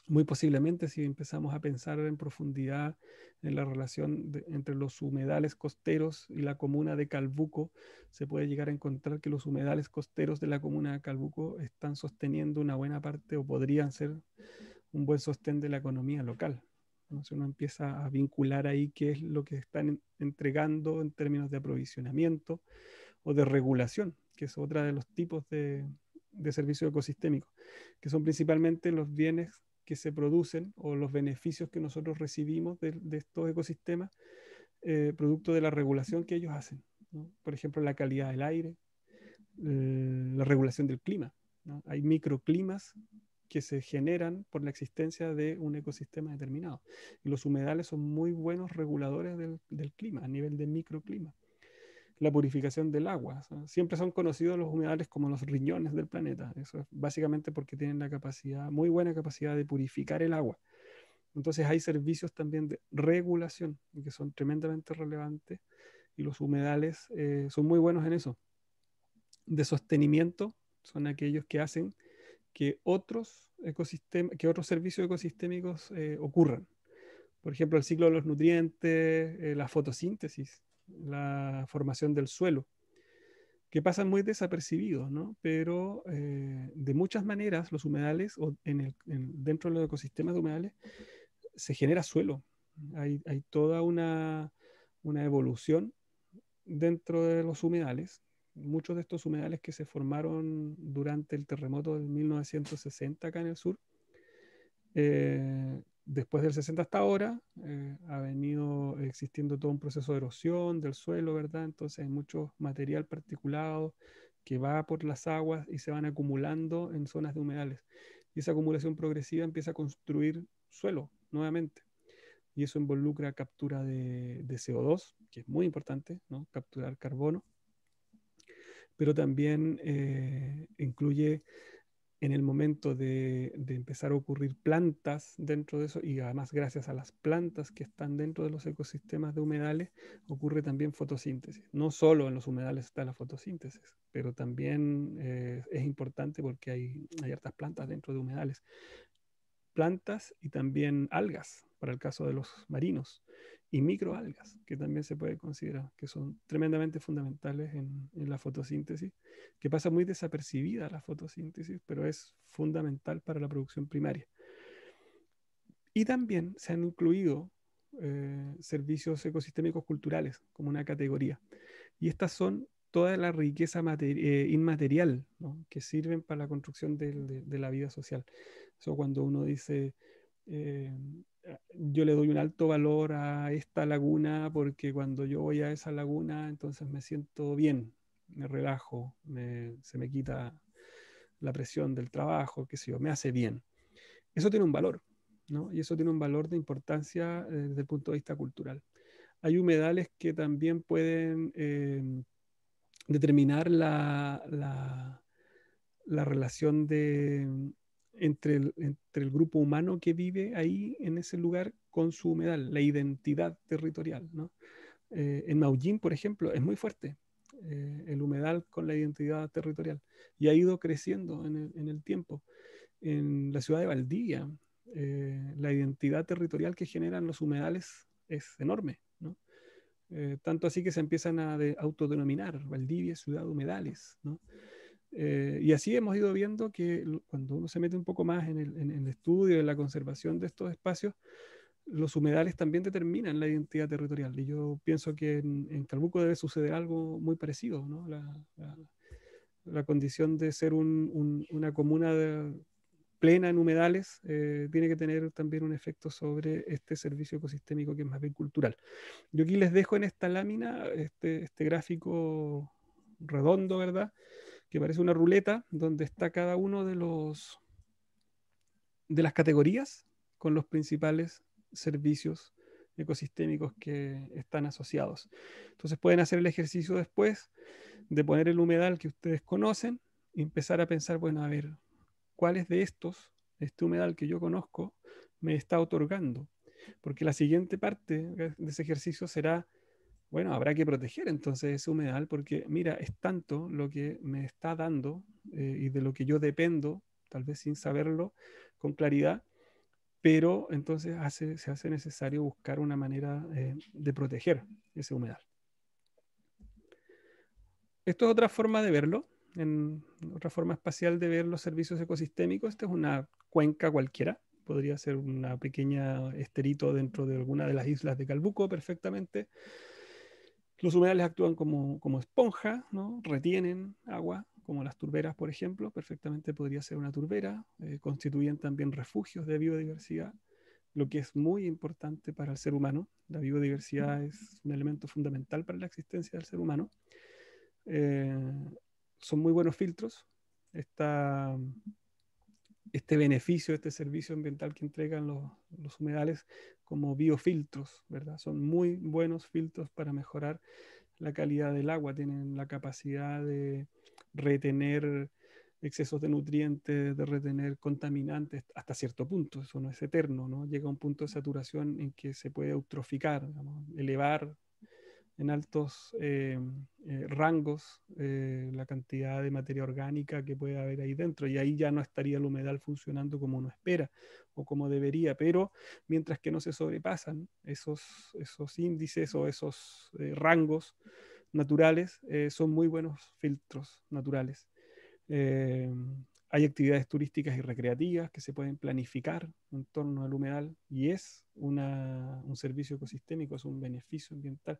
muy posiblemente si empezamos a pensar en profundidad en la relación entre los humedales costeros y la comuna de Calbuco, se puede llegar a encontrar que los humedales costeros de la comuna de Calbuco están sosteniendo una buena parte o podrían ser un buen sostén de la economía local. Si uno empieza a vincular ahí qué es lo que están entregando en términos de aprovisionamiento o de regulación, que es otra de los tipos de, de ecosistémico que son principalmente los bienes que se producen o los beneficios que nosotros recibimos de, estos ecosistemas, eh, producto de la regulación que ellos hacen. Por ejemplo, la calidad del aire, la regulación del clima. Hay microclimas que se generan por la existencia de un ecosistema determinado. Y los humedales son muy buenos reguladores del clima, a nivel de microclima la purificación del agua. siempre son conocidos los humedales como los riñones del planeta. Eso es básicamente porque tienen la capacidad, muy buena capacidad de purificar el agua. Entonces hay servicios también de regulación que son tremendamente relevantes y los humedales eh, son muy buenos en eso. De sostenimiento son aquellos que hacen que otros ecosistemas, que otros servicios ecosistémicos eh, ocurran. Por ejemplo, el ciclo de los nutrientes, eh, la fotosíntesis, la formación del suelo, que pasa muy desapercibido ¿no? Pero eh, de muchas maneras los humedales, dentro de los ecosistemas de humedales, se genera suelo. Hay, toda una, evolución dentro de los humedales. Muchos de estos humedales que se formaron durante el terremoto de 1960 acá en el sur, eh, después del 60 hasta ahora eh, ha venido existiendo todo un proceso de erosión del suelo, ¿verdad? Entonces hay mucho material particulado que va por las aguas y se van acumulando en zonas de humedales. Y esa acumulación progresiva empieza a construir suelo nuevamente. Y eso involucra captura de, CO2, que es muy importante, ¿no? Capturar carbono. Pero también eh, incluye en el momento de, empezar a ocurrir plantas dentro de eso, y además gracias a las plantas que están dentro de los ecosistemas de humedales, ocurre también fotosíntesis. No solo en los humedales está la fotosíntesis, pero también eh, es importante porque hay, hay hartas plantas dentro de humedales. Plantas y también algas, para el caso de los marinos y microalgas, que también se puede considerar, que son tremendamente fundamentales en, la fotosíntesis, que pasa muy desapercibida la fotosíntesis, pero es fundamental para la producción primaria. Y también se han incluido eh, servicios ecosistémicos culturales como una categoría. Y estas son toda la riqueza eh, inmaterial que sirven para la construcción de, la vida social. Eso cuando uno dice... Eh, yo le doy un alto valor a esta laguna porque cuando yo voy a esa laguna entonces me siento bien, me relajo, se me quita la presión del trabajo, qué sé yo, me hace bien. Eso tiene un valor, ¿no? Y eso tiene un valor de importancia eh, desde el punto de vista cultural. Hay humedales que también pueden eh, determinar la, la relación de, entre el, grupo humano que vive ahí en ese lugar con su humedal, la identidad territorial. Eh, en Maullín, por ejemplo, es muy fuerte eh, el humedal con la identidad territorial y ha ido creciendo en el, tiempo. En la ciudad de Valdivia, eh, la identidad territorial que generan los humedales es enorme. tanto así que se empiezan a autodenominar Valdivia, ciudad humedales. Eh, y así hemos ido viendo que cuando uno se mete un poco más en el, estudio, en la conservación de estos espacios, los humedales también determinan la identidad territorial. Y yo pienso que en, en Calbuco debe suceder algo muy parecido, ¿no? la, la, condición de ser una comuna plena en humedales eh, tiene que tener también un efecto sobre este servicio ecosistémico que es más bien cultural. Yo aquí les dejo en esta lámina este, este gráfico redondo, ¿verdad? que parece una ruleta donde está cada uno de los de las categorías con los principales servicios ecosistémicos que están asociados. Entonces pueden hacer el ejercicio después de poner el humedal que ustedes conocen y empezar a pensar, bueno, a ver, ¿cuáles de estos, este humedal que yo conozco, me está otorgando? Porque la siguiente parte de ese ejercicio será bueno, habrá que proteger entonces ese humedal porque, mira, es tanto lo que me está dando eh, y de lo que yo dependo, tal vez sin saberlo con claridad, pero entonces se hace necesario buscar una manera eh, de proteger ese humedal. Esto es otra forma de verlo, en otra forma espacial de ver los servicios ecosistémicos. Esta es una cuenca cualquiera, podría ser una pequeña esterito dentro de alguna de las islas de Calbuco perfectamente. Los humedales actúan como, como esponja, ¿no? retienen agua, como las turberas, por ejemplo, perfectamente podría ser una turbera, eh, constituyen también refugios de biodiversidad, lo que es muy importante para el ser humano. La biodiversidad es un elemento fundamental para la existencia del ser humano. Eh, son muy buenos filtros. está este beneficio, este servicio ambiental que entregan los, humedales como biofiltros, ¿verdad? Son muy buenos filtros para mejorar la calidad del agua, tienen la capacidad de retener excesos de nutrientes, de retener contaminantes hasta cierto punto, eso no es eterno, ¿no? Llega un punto de saturación en que se puede eutroficar, elevar en altos eh, eh, rangos eh, la cantidad de materia orgánica que puede haber ahí dentro y ahí ya no estaría el humedal funcionando como uno espera o como debería, pero mientras que no se sobrepasan esos, esos índices o esos rangos naturales, son muy buenos filtros naturales. hay actividades turísticas y recreativas que se pueden planificar en torno al humedal y es una, un servicio ecosistémico, es un beneficio ambiental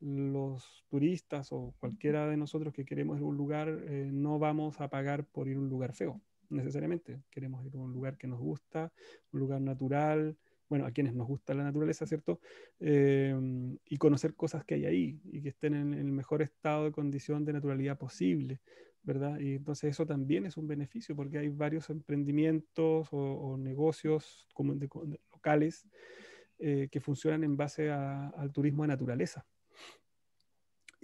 los turistas o cualquiera de nosotros que queremos ir a un lugar, eh, no vamos a pagar por ir a un lugar feo, necesariamente. Queremos ir a un lugar que nos gusta, un lugar natural, bueno, a quienes nos gusta la naturaleza, ¿cierto? Em, y conocer cosas que hay ahí y que estén en el mejor estado de condición de naturalidad posible, ¿verdad? Y entonces eso también es un beneficio porque hay varios emprendimientos o, negocios como locales eh, que funcionan en base al turismo de naturaleza.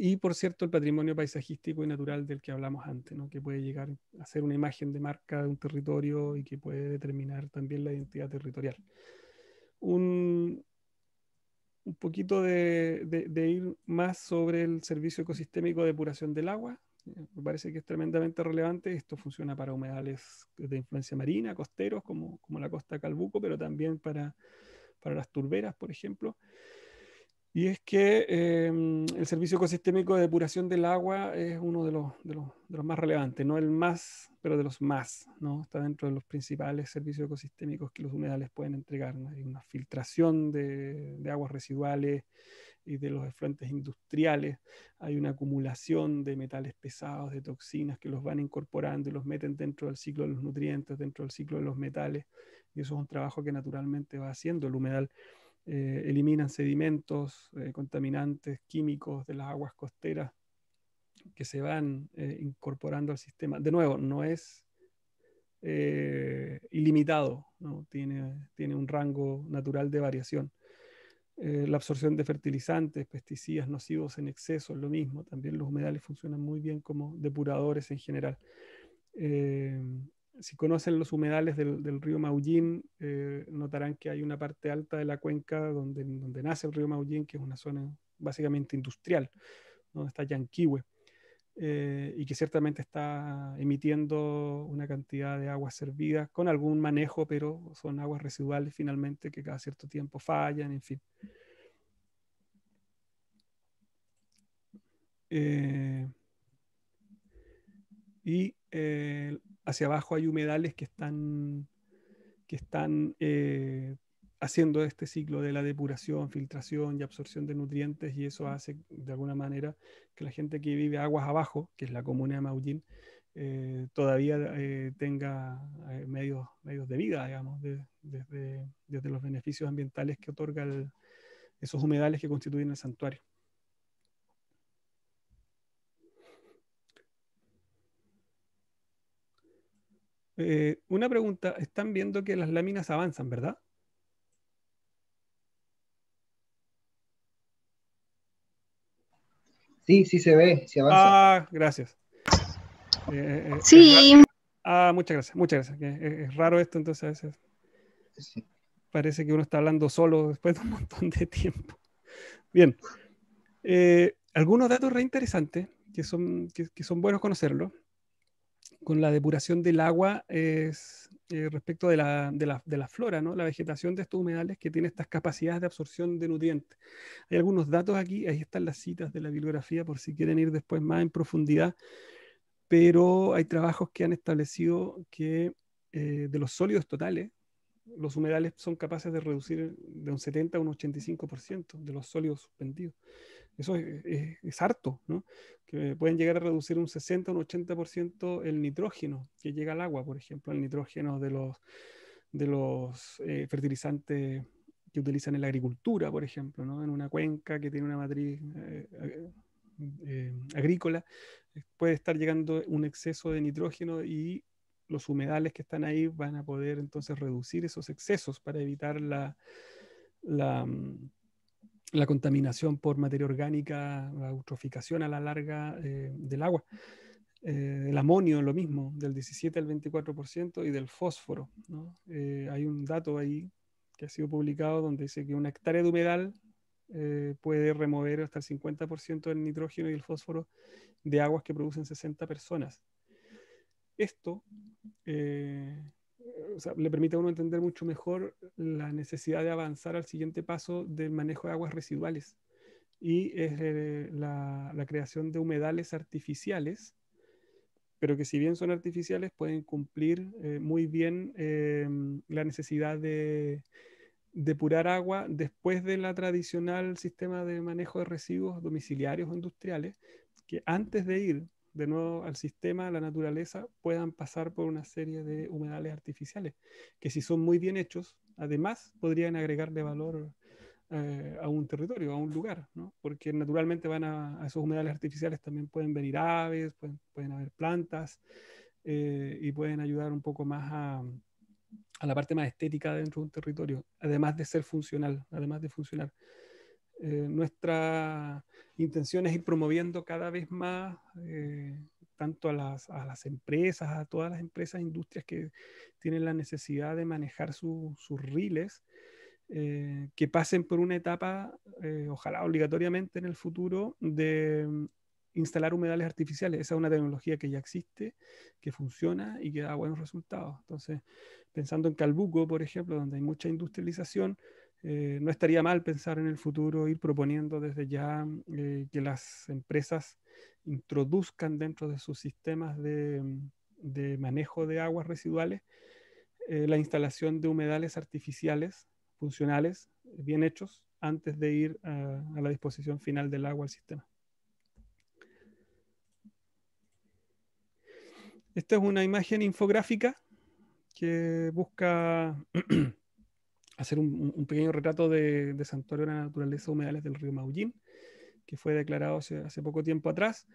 Y por cierto, el patrimonio paisajístico y natural del que hablamos antes, que puede llegar a ser una imagen de marca de un territorio y que puede determinar también la identidad territorial. Un, un poquito de, ir más sobre el servicio ecosistémico de depuración del agua. Eh, me parece que es tremendamente relevante. Esto funciona para humedales de influencia marina, costeros, como, como la costa Calbuco, pero también para, para las turberas, por ejemplo. Y es que em, el servicio ecosistémico de depuración del agua es uno de los, más relevantes, no el más, pero de los más, ¿no? Está dentro de los principales servicios ecosistémicos que los humedales pueden entregar. Hay una filtración de, de, aguas residuales y de los efluentes industriales, hay una acumulación de metales pesados, de toxinas que los van incorporando y los meten dentro del ciclo de los nutrientes, dentro del ciclo de los metales, y eso es un trabajo que naturalmente va haciendo el humedal eh, eliminan sedimentos, eh, contaminantes químicos de las aguas costeras que se van eh, incorporando al sistema. De nuevo, no es ilimitado, ¿no? Tiene, tiene un rango natural de variación. la absorción de fertilizantes, pesticidas nocivos en exceso, es lo mismo. También los humedales funcionan muy bien como depuradores en general si conocen los humedales del, río Maullín, eh, notarán que hay una parte alta de la cuenca donde, nace el río Maullín, que es una zona básicamente industrial, donde está Yanquihue, eh, y que ciertamente está emitiendo una cantidad de aguas servidas con algún manejo, pero son aguas residuales finalmente que cada cierto tiempo fallan, en fin. Eh, y hacia abajo hay humedales que están, que están eh, haciendo este ciclo de la depuración, filtración y absorción de nutrientes y eso hace de alguna manera que la gente que vive aguas abajo, que es la comuna de Maullín, eh, todavía eh, tenga medios, medios de vida, digamos, desde, desde los beneficios ambientales que otorgan esos humedales que constituyen el santuario. Eh, una pregunta, están viendo que las láminas avanzan, ¿verdad? Sí, sí se ve, se avanza. Ah, gracias. Eh, eh, sí. Ah, muchas gracias, muchas gracias. Es, raro esto, entonces a veces parece que uno está hablando solo después de un montón de tiempo. Bien. algunos datos reinteresantes que son, que, que son buenos conocerlos con la depuración del agua es, eh, respecto de la, flora, ¿no? la vegetación de estos humedales que tiene estas capacidades de absorción de nutrientes. Hay algunos datos aquí, ahí están las citas de la bibliografía por si quieren ir después más en profundidad, pero hay trabajos que han establecido que eh, de los sólidos totales, los humedales son capaces de reducir de un 70 a un 85% de los sólidos suspendidos. Eso es, harto, ¿no? Que pueden llegar a reducir un 60 o un 80% el nitrógeno que llega al agua, por ejemplo, el nitrógeno de los, de los eh, fertilizantes que utilizan en la agricultura, por ejemplo, ¿no? En una cuenca que tiene una matriz eh, eh, agrícola, puede estar llegando un exceso de nitrógeno y los humedales que están ahí van a poder entonces reducir esos excesos para evitar la, la mm, la contaminación por materia orgánica, la eutroficación a la larga eh, del agua. Eh, el amonio, lo mismo, del 17 al 24% y del fósforo. Eh, hay un dato ahí que ha sido publicado donde dice que una hectárea de humedal puede remover hasta el 50% del nitrógeno y el fósforo de aguas que producen 60 personas. Esto le permite a uno entender mucho mejor la necesidad de avanzar al siguiente paso del manejo de aguas residuales. Y es eh, la, creación de humedales artificiales, pero que si bien son artificiales, pueden cumplir eh, muy bien em, la necesidad de depurar agua después del tradicional sistema de manejo de residuos domiciliarios o industriales, que antes de ir de nuevo al sistema, a la naturaleza, puedan pasar por una serie de humedales artificiales, que si son muy bien hechos, además podrían agregarle valor eh, a un territorio, a un lugar, porque naturalmente van a, esos humedales artificiales también pueden venir aves, pueden, haber plantas eh, y pueden ayudar un poco más a la parte más estética dentro de un territorio, además de ser funcional, además de funcionar. Eh, nuestra intención es ir promoviendo cada vez más, eh, tanto a las, empresas, a todas las empresas, e industrias que tienen la necesidad de manejar sus riles, eh, que pasen por una etapa, ojalá obligatoriamente en el futuro, de mm, instalar humedales artificiales. Esa es una tecnología que ya existe, que funciona y que da buenos resultados. Entonces, pensando en Calbuco, por ejemplo, donde hay mucha industrialización, eh, no estaría mal pensar en el futuro, ir proponiendo desde ya eh, que las empresas introduzcan dentro de sus sistemas de, manejo de aguas residuales eh, la instalación de humedales artificiales funcionales, bien hechos, antes de ir a la disposición final del agua al sistema. Esta es una imagen infográfica que busca hacer un, pequeño retrato de, Santuario de la Naturaleza Humedales del Río Maullín, que fue declarado hace, poco tiempo atrás,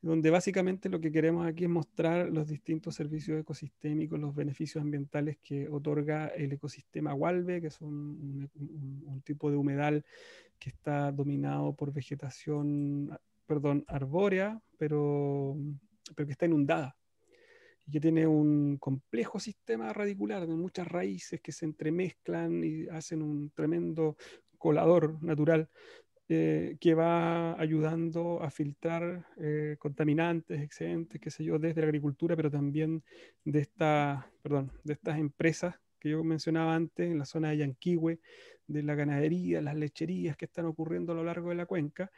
donde básicamente lo que queremos aquí es mostrar los distintos servicios ecosistémicos, los beneficios ambientales que otorga el ecosistema Gualbe, que es un, tipo de humedal que está dominado por vegetación, perdón, arbórea, pero, pero que está inundada que tiene un complejo sistema radicular de muchas raíces que se entremezclan y hacen un tremendo colador natural eh, que va ayudando a filtrar eh, contaminantes, excedentes, qué sé yo, desde la agricultura, pero también de, esta, perdón, de estas empresas que yo mencionaba antes en la zona de Yanquihue, de la ganadería, las lecherías que están ocurriendo a lo largo de la cuenca.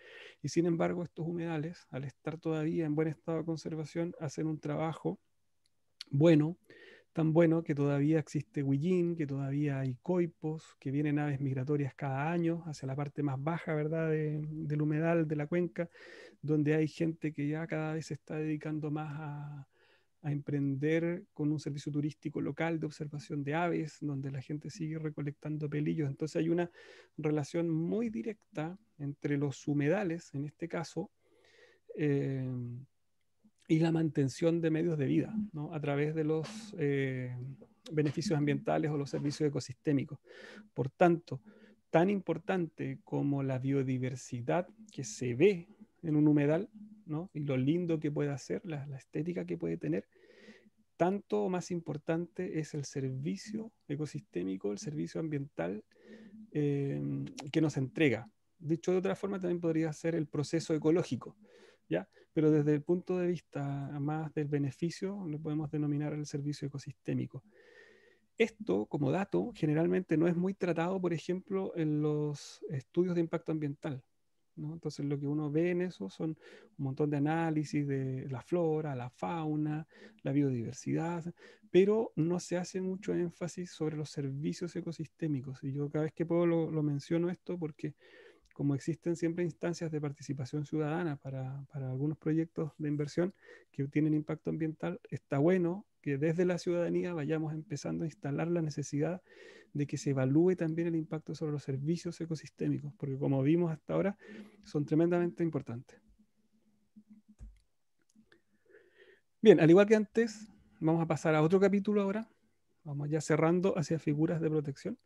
Y sin embargo, estos humedales, al estar todavía en buen estado de conservación, hacen un trabajo bueno, tan bueno que todavía existe Huillín, que todavía hay coipos, que vienen aves migratorias cada año hacia la parte más baja, ¿verdad?, del humedal, de la cuenca, donde hay gente que ya cada vez se está dedicando más a, emprender con un servicio turístico local de observación de aves, donde la gente sigue recolectando pelillos. Entonces hay una relación muy directa entre los humedales, en este caso, eh, y la mantención de medios de vida ¿no? a través de los eh, beneficios ambientales o los servicios ecosistémicos. Por tanto, tan importante como la biodiversidad que se ve en un humedal y lo lindo que puede hacer, la, estética que puede tener, tanto más importante es el servicio ecosistémico, el servicio ambiental eh, que nos entrega. Dicho de otra forma, también podría ser el proceso ecológico pero desde el punto de vista más del beneficio, lo podemos denominar el servicio ecosistémico. Esto, como dato, generalmente no es muy tratado, por ejemplo, en los estudios de impacto ambiental. Entonces, lo que uno ve en eso son un montón de análisis de la flora, la fauna, la biodiversidad, pero no se hace mucho énfasis sobre los servicios ecosistémicos. Y yo cada vez que puedo lo, lo menciono esto porque como existen siempre instancias de participación ciudadana para, algunos proyectos de inversión que tienen impacto ambiental, está bueno que desde la ciudadanía vayamos empezando a instalar la necesidad de que se evalúe también el impacto sobre los servicios ecosistémicos, porque como vimos hasta ahora, son tremendamente importantes. Bien, al igual que antes, vamos a pasar a otro capítulo ahora, vamos ya cerrando hacia figuras de protección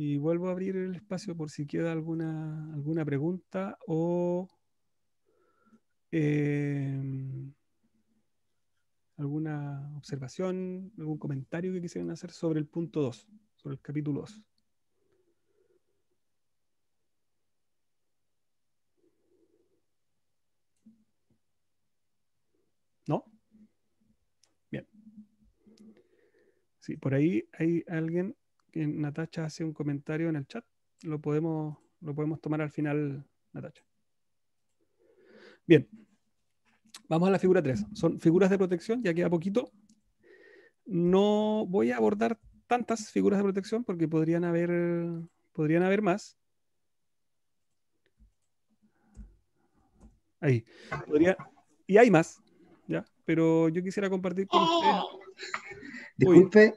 y vuelvo a abrir el espacio por si queda alguna, alguna pregunta o em, alguna observación, algún comentario que quisieran hacer sobre el punto 2, sobre el capítulo 2. ¿No? Bien. Sí, por ahí hay alguien Natacha hace un comentario en el chat. Lo podemos, lo podemos tomar al final, Natacha. Bien, vamos a la figura 3. Son figuras de protección, ya queda poquito. No voy a abordar tantas figuras de protección porque podrían haber, podrían haber más. Ahí. y hay más, ¿ya? Pero yo quisiera compartir con ¡Oh! ustedes. Disculpe.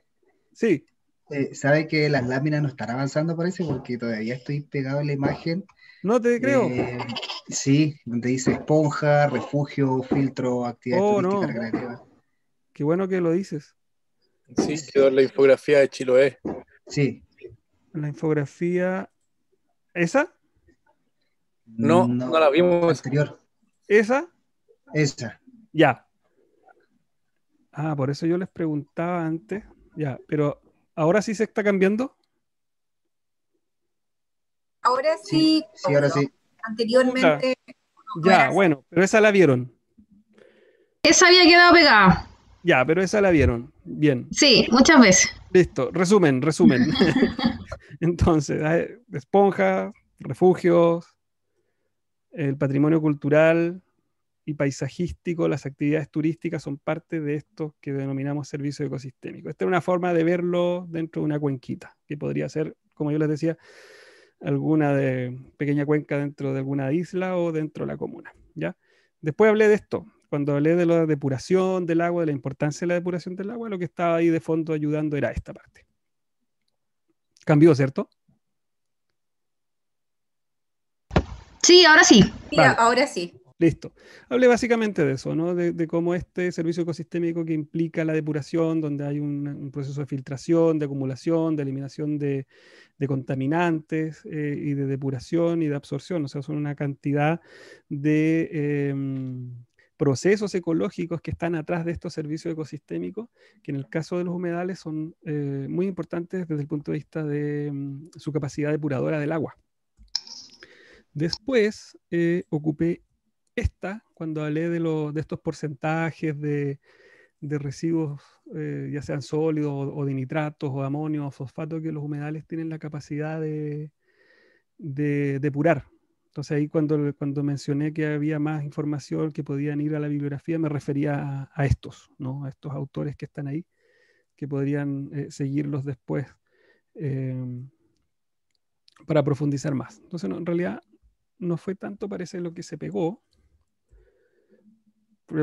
sí. Eh, ¿Sabe que las láminas no están avanzando, parece? Porque todavía estoy pegado a la imagen. No te creo. Eh, sí, donde dice esponja, refugio, filtro, actividad oh, Qué bueno que lo dices. Sí, quedó la infografía de Chiloé. Sí. La infografía. ¿Esa? No, no, la vimos. ¿Esa? Esa. Ya. Ah, por eso yo les preguntaba antes. Ya, pero ¿Ahora sí se está cambiando? Ahora sí. Anteriormente. Ya, ya bueno, pero esa la vieron. Esa había quedado pegada. Ya, pero esa la vieron. Bien. Sí, muchas veces. Listo, resumen, resumen. Entonces, esponja, refugios, el patrimonio cultural, y paisajístico, las actividades turísticas son parte de esto que denominamos servicio ecosistémico. Esta es una forma de verlo dentro de una cuenquita, que podría ser, como yo les decía, alguna de, pequeña cuenca dentro de alguna isla o dentro de la comuna. ¿ya? Después hablé de esto, cuando hablé de la depuración del agua, de la importancia de la depuración del agua, lo que estaba ahí de fondo ayudando era esta parte. Cambió, ¿cierto? Sí, ahora sí. sí ahora sí. Listo. Hablé básicamente de eso, De, cómo este servicio ecosistémico que implica la depuración, donde hay un, proceso de filtración, de acumulación, de eliminación de, contaminantes eh, y de depuración y de absorción. O sea, son una cantidad de em, procesos ecológicos que están atrás de estos servicios ecosistémicos, que en el caso de los humedales son eh, muy importantes desde el punto de vista de em, su capacidad depuradora del agua. Después eh, ocupé esta, cuando hablé de, estos porcentajes de, residuos, eh, ya sean sólidos o, de nitratos o de amonio o fosfato, que los humedales tienen la capacidad de, depurar. Entonces ahí cuando, mencioné que había más información que podían ir a la bibliografía, me refería a, estos, a estos autores que están ahí, que podrían eh, seguirlos después em, para profundizar más. Entonces en realidad no fue tanto, parece, lo que se pegó,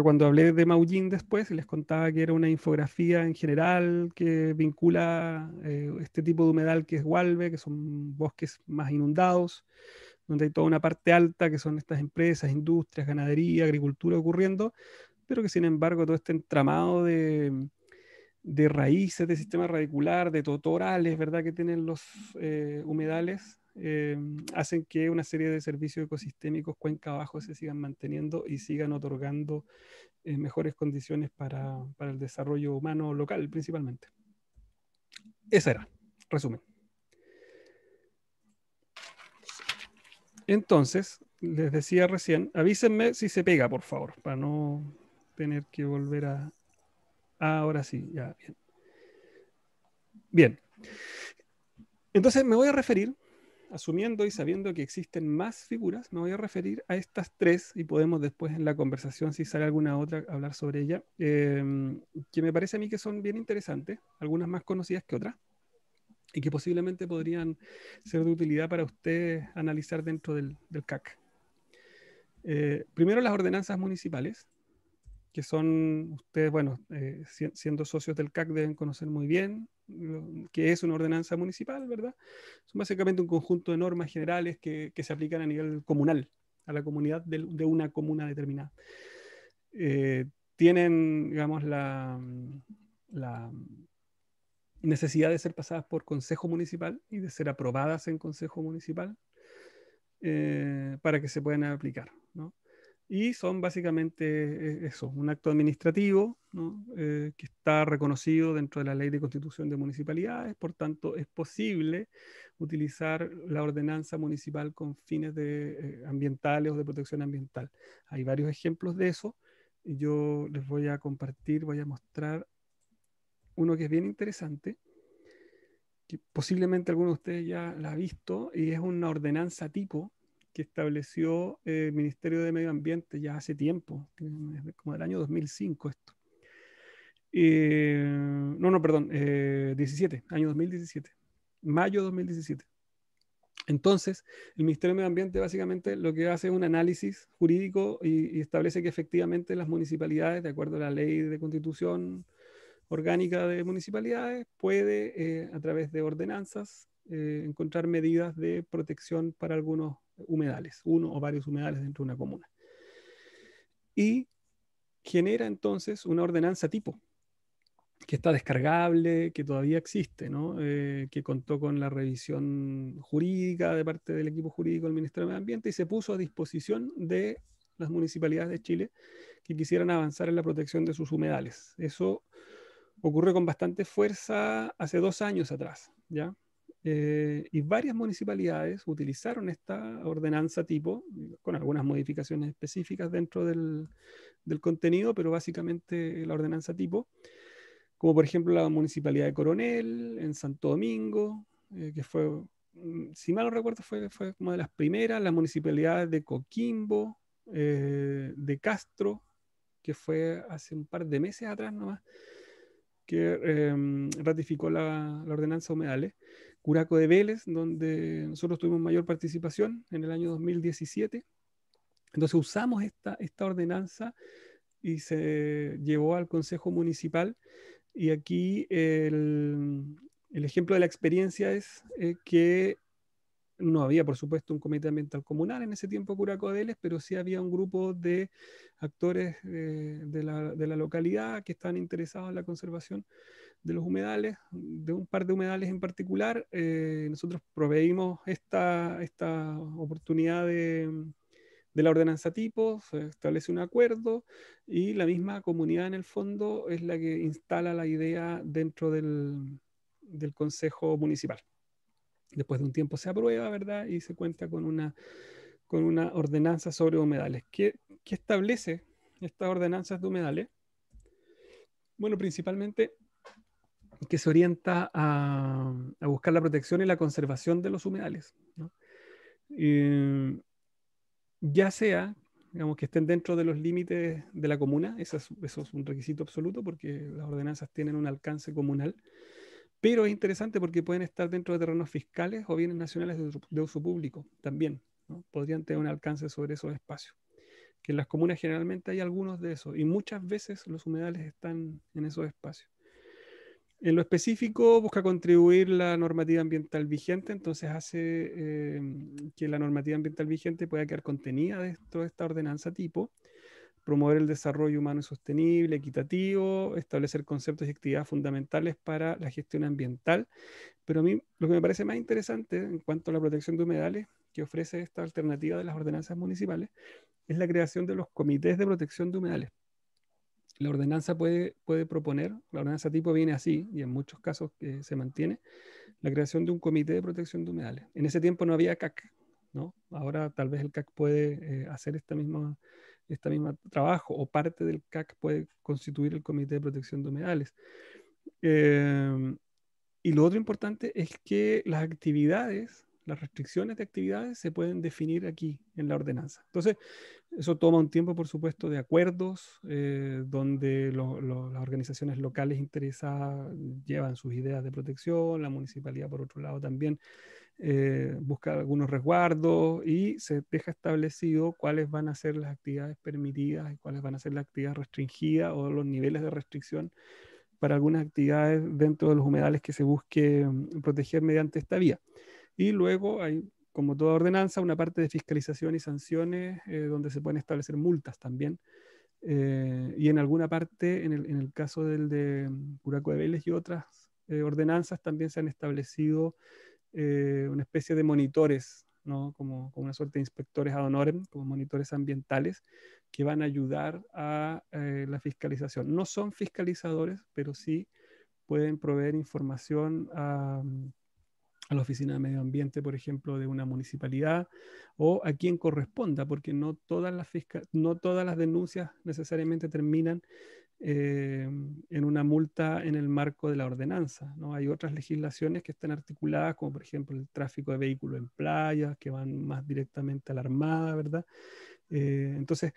cuando hablé de Maullín después, les contaba que era una infografía en general que vincula eh, este tipo de humedal que es Gualbe, que son bosques más inundados, donde hay toda una parte alta que son estas empresas, industrias, ganadería, agricultura ocurriendo, pero que sin embargo todo este entramado de, raíces, de sistema radicular, de totorales, ¿verdad?, que tienen los eh, humedales, Em, hacen que una serie de servicios ecosistémicos cuenca abajo se sigan manteniendo y sigan otorgando eh, mejores condiciones para, el desarrollo humano local principalmente. Esa era, resumen. Entonces, les decía recién, avísenme si se pega, por favor, para no tener que volver a... Ah, ahora sí, ya, bien. Bien. Entonces me voy a referir asumiendo y sabiendo que existen más figuras, me voy a referir a estas tres y podemos después en la conversación, si sale alguna otra, hablar sobre ella, em, que me parece a mí que son bien interesantes, algunas más conocidas que otras, y que posiblemente podrían ser de utilidad para usted analizar dentro del, CAC. Eh, primero, las ordenanzas municipales, que son ustedes, bueno, eh, siendo socios del CAC deben conocer muy bien, que es una ordenanza municipal, ¿verdad? Son básicamente un conjunto de normas generales que, se aplican a nivel comunal, a la comunidad de, una comuna determinada. Eh, tienen, digamos, mm, la, necesidad de ser pasadas por consejo municipal y de ser aprobadas en consejo municipal eh, para que se puedan aplicar, ¿no? Y son básicamente eh, eso, un acto administrativo eh, que está reconocido dentro de la ley de constitución de municipalidades, por tanto es posible utilizar la ordenanza municipal con fines de, eh, ambientales o de protección ambiental. Hay varios ejemplos de eso. Y yo les voy a compartir, voy a mostrar uno que es bien interesante, que posiblemente alguno de ustedes ya la ha visto, y es una ordenanza tipo que estableció eh, el Ministerio de Medio Ambiente ya hace tiempo, como del año 2005 esto. Eh, no, no, perdón, 17, eh, año 2017, mayo 2017. Entonces, el Ministerio de Medio Ambiente básicamente lo que hace es un análisis jurídico y, establece que efectivamente las municipalidades, de acuerdo a la ley de constitución orgánica de municipalidades, puede a través de ordenanzas encontrar medidas de protección para algunos humedales, uno o varios humedales dentro de una comuna. Y genera entonces una ordenanza tipo, que está descargable, que todavía existe, ¿no? Eh, que contó con la revisión jurídica de parte del equipo jurídico del Ministerio de Medio Ambiente y se puso a disposición de las municipalidades de Chile que quisieran avanzar en la protección de sus humedales. Eso ocurre con bastante fuerza hace dos años atrás, ¿ya? Eh, y varias municipalidades utilizaron esta ordenanza tipo, con algunas modificaciones específicas dentro del, contenido, pero básicamente la ordenanza tipo, como por ejemplo la municipalidad de Coronel, en Santo Domingo, eh, que fue, mm, si mal no recuerdo, fue, fue como de las primeras, la Municipalidad de Coquimbo, eh, de Castro, que fue hace un par de meses atrás nomás, que em, ratificó la, la ordenanza humedales. Curaco de Vélez, donde nosotros tuvimos mayor participación en el año 2017. Entonces usamos esta, esta ordenanza y se llevó al Consejo Municipal. Y aquí el, ejemplo de la experiencia es eh, que no había, por supuesto, un comité ambiental comunal en ese tiempo Curaco de Vélez, pero sí había un grupo de actores eh, de, la, de la localidad que estaban interesados en la conservación de los humedales, de un par de humedales en particular, eh, nosotros proveímos esta, esta oportunidad de, la ordenanza tipo, se establece un acuerdo y la misma comunidad en el fondo es la que instala la idea dentro del, del Consejo Municipal. Después de un tiempo se aprueba, ¿verdad? Y se cuenta con una, con una ordenanza sobre humedales. ¿Qué, qué establece estas ordenanzas de humedales? Bueno, principalmente que se orienta a, buscar la protección y la conservación de los humedales. Eh, ya sea digamos, que estén dentro de los límites de la comuna, eso es, un requisito absoluto porque las ordenanzas tienen un alcance comunal, pero es interesante porque pueden estar dentro de terrenos fiscales o bienes nacionales de, uso público también, podrían tener un alcance sobre esos espacios. Que en las comunas generalmente hay algunos de esos y muchas veces los humedales están en esos espacios. En lo específico, busca contribuir la normativa ambiental vigente, entonces hace eh, que la normativa ambiental vigente pueda quedar contenida dentro de esta ordenanza tipo, promover el desarrollo humano y sostenible, equitativo, establecer conceptos y actividades fundamentales para la gestión ambiental. Pero a mí lo que me parece más interesante en cuanto a la protección de humedales que ofrece esta alternativa de las ordenanzas municipales es la creación de los comités de protección de humedales la ordenanza puede, puede proponer, la ordenanza tipo viene así, y en muchos casos se mantiene, la creación de un comité de protección de humedales. En ese tiempo no había CAC, ¿no? Ahora tal vez el CAC puede eh, hacer esta misma, esta misma trabajo, o parte del CAC puede constituir el comité de protección de humedales. Em, y lo otro importante es que las actividades las restricciones de actividades se pueden definir aquí en la ordenanza. Entonces, eso toma un tiempo, por supuesto, de acuerdos, eh, donde las organizaciones locales interesadas llevan sus ideas de protección, la municipalidad, por otro lado, también eh, busca algunos resguardos y se deja establecido cuáles van a ser las actividades permitidas y cuáles van a ser las actividades restringidas o los niveles de restricción para algunas actividades dentro de los humedales que se busque mm, proteger mediante esta vía. Y luego hay, como toda ordenanza, una parte de fiscalización y sanciones eh, donde se pueden establecer multas también. Eh, y en alguna parte, en el, en el caso del de mm, Curaco de Vélez y otras eh, ordenanzas, también se han establecido una especie de monitores, ¿no? como, como, una suerte de inspectores ad honorem, como monitores ambientales, que van a ayudar a la fiscalización. No son fiscalizadores, pero sí pueden proveer información a... Mm, a la oficina de medio ambiente, por ejemplo, de una municipalidad o a quien corresponda, porque no todas las, no todas las denuncias necesariamente terminan eh, en una multa en el marco de la ordenanza. ¿no? Hay otras legislaciones que están articuladas, como por ejemplo el tráfico de vehículos en playas, que van más directamente a la Armada, ¿verdad? Eh, entonces,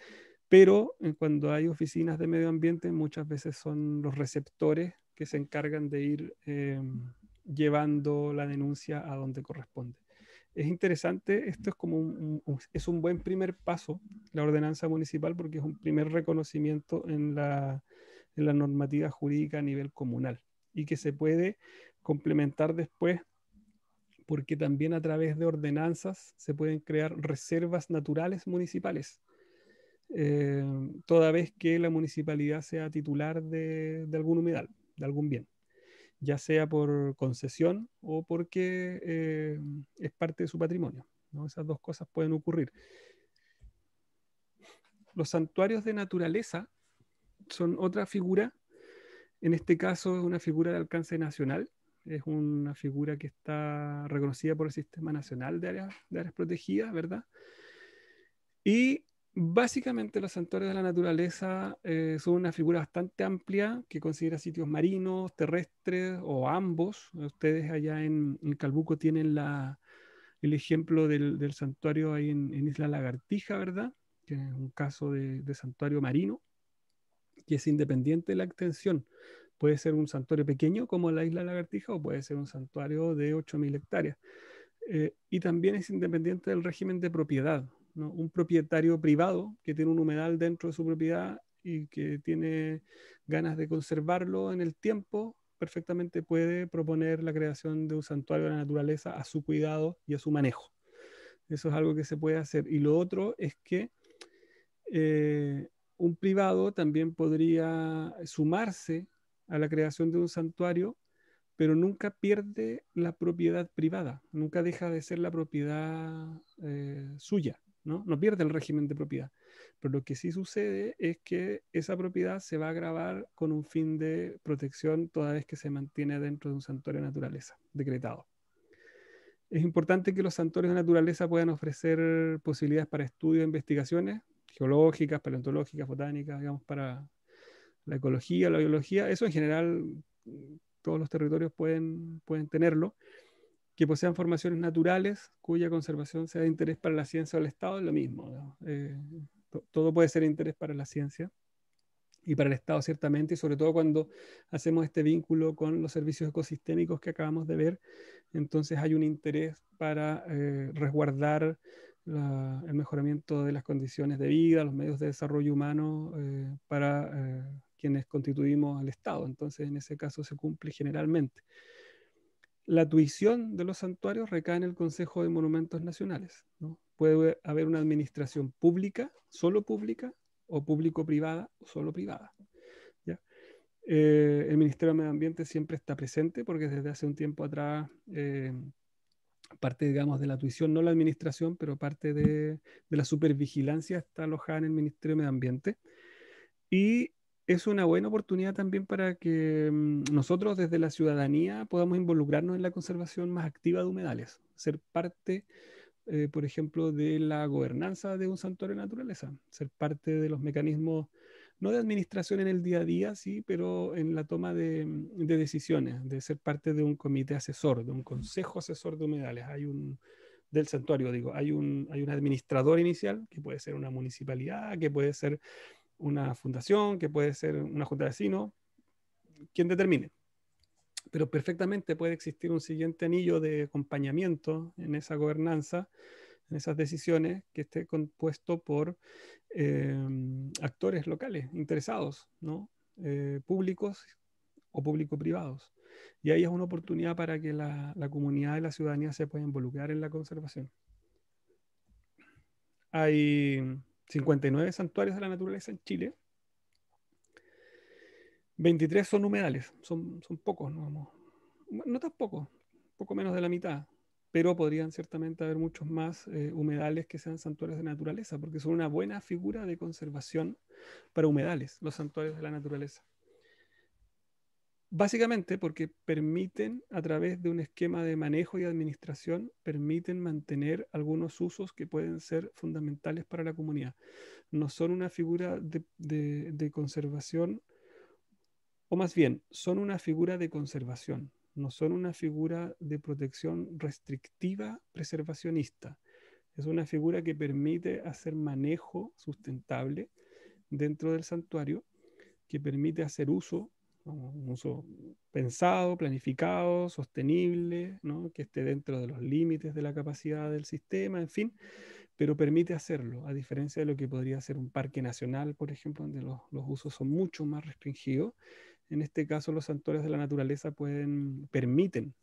pero eh, cuando hay oficinas de medio ambiente, muchas veces son los receptores que se encargan de ir... Em, llevando la denuncia a donde corresponde. Es interesante, esto es como un, es un buen primer paso, la ordenanza municipal, porque es un primer reconocimiento en la, normativa jurídica a nivel comunal y que se puede complementar después porque también a través de ordenanzas se pueden crear reservas naturales municipales, eh, toda vez que la municipalidad sea titular de algún humedal, de algún bien ya sea por concesión o porque eh, es parte de su patrimonio. ¿no? Esas dos cosas pueden ocurrir. Los santuarios de naturaleza son otra figura, en este caso es una figura de alcance nacional, es una figura que está reconocida por el Sistema Nacional de Áreas, de áreas Protegidas, ¿verdad? Y Básicamente los santuarios de la naturaleza eh, son una figura bastante amplia que considera sitios marinos, terrestres o ambos. Ustedes allá en, Calbuco tienen el ejemplo del, santuario ahí en, Isla Lagartija, ¿verdad? Que es un caso de, santuario marino, que es independiente de la extensión. Puede ser un santuario pequeño como la Isla Lagartija o puede ser un santuario de 8.000 hectáreas. Eh, y también es independiente del régimen de propiedad. Un propietario privado que tiene un humedal dentro de su propiedad y que tiene ganas de conservarlo en el tiempo, perfectamente puede proponer la creación de un santuario de la naturaleza a su cuidado y a su manejo. Eso es algo que se puede hacer. Y lo otro es que eh, un privado también podría sumarse a la creación de un santuario, pero nunca pierde la propiedad privada, nunca deja de ser la propiedad eh, suya. ¿no? No pierde el régimen de propiedad. Pero lo que sí sucede es que esa propiedad se va a grabar con un fin de protección toda vez que se mantiene dentro de un santuario de naturaleza decretado. Es importante que los santuarios de naturaleza puedan ofrecer posibilidades para estudios e investigaciones geológicas, paleontológicas, botánicas, digamos, para la ecología, la biología. Eso en general mm, todos los territorios pueden, pueden tenerlo que posean formaciones naturales cuya conservación sea de interés para la ciencia o el Estado, es lo mismo. Eh, todo puede ser interés para la ciencia y para el Estado, ciertamente, y sobre todo cuando hacemos este vínculo con los servicios ecosistémicos que acabamos de ver, entonces hay un interés para eh, resguardar el mejoramiento de las condiciones de vida, los medios de desarrollo humano eh, para quienes constituimos al Estado. Entonces, en ese caso se cumple generalmente la tuición de los santuarios recae en el Consejo de Monumentos Nacionales. ¿no? Puede haber una administración pública, solo pública, o público-privada, o solo privada. Eh, el Ministerio de Medio Ambiente siempre está presente porque desde hace un tiempo atrás eh, parte, digamos, de la tuición, no la administración, pero parte de, la supervigilancia está alojada en el Ministerio de Medio Ambiente. Y es una buena oportunidad también para que mm, nosotros desde la ciudadanía podamos involucrarnos en la conservación más activa de humedales, ser parte, eh, por ejemplo, de la gobernanza de un santuario de naturaleza, ser parte de los mecanismos, no de administración en el día a día, sí, pero en la toma mm, de, decisiones, de ser parte de un comité asesor, de un consejo asesor de humedales. Hay un, del santuario, digo, hay un, hay un administrador inicial, que puede ser una municipalidad, que puede ser una fundación, que puede ser una junta de vecinos, quien determine. Pero perfectamente puede existir un siguiente anillo de acompañamiento en esa gobernanza, en esas decisiones, que esté compuesto por eh, actores locales interesados, ¿no? Eh, públicos o público-privados. Y ahí es una oportunidad para que la, comunidad y la ciudadanía se pueda involucrar en la conservación. Hay 59 santuarios de la naturaleza en Chile. 23 son humedales, son, pocos, no, no tan pocos, poco menos de la mitad, pero podrían ciertamente haber muchos más eh, humedales que sean santuarios de naturaleza, porque son una buena figura de conservación para humedales, los santuarios de la naturaleza. Básicamente porque permiten, a través de un esquema de manejo y administración, permiten mantener algunos usos que pueden ser fundamentales para la comunidad. No son una figura de, conservación, o más bien, son una figura de conservación, no son una figura de protección restrictiva preservacionista. Es una figura que permite hacer manejo sustentable dentro del santuario, que permite hacer uso un uso pensado, planificado, sostenible, que esté dentro de los límites de la capacidad del sistema, en fin, pero permite hacerlo, a diferencia de lo que podría ser un parque nacional, por ejemplo, donde los, usos son mucho más restringidos. En este caso, los santuarios de la naturaleza pueden, permiten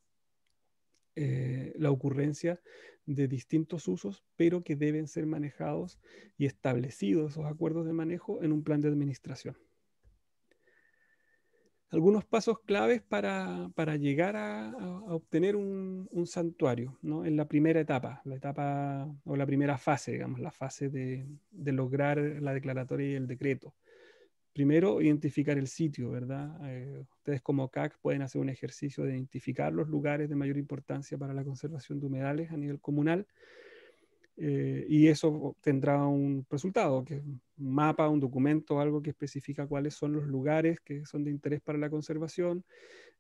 eh, la ocurrencia de distintos usos, pero que deben ser manejados y establecidos esos acuerdos de manejo en un plan de administración algunos pasos claves para, llegar a, obtener un, santuario, ¿no? En la primera etapa, la etapa o la primera fase, digamos, la fase de, lograr la declaratoria y el decreto. Primero, identificar el sitio, ¿verdad? Eh, ustedes como CAC pueden hacer un ejercicio de identificar los lugares de mayor importancia para la conservación de humedales a nivel comunal eh, y eso tendrá un resultado, que es un mapa, un documento, algo que especifica cuáles son los lugares que son de interés para la conservación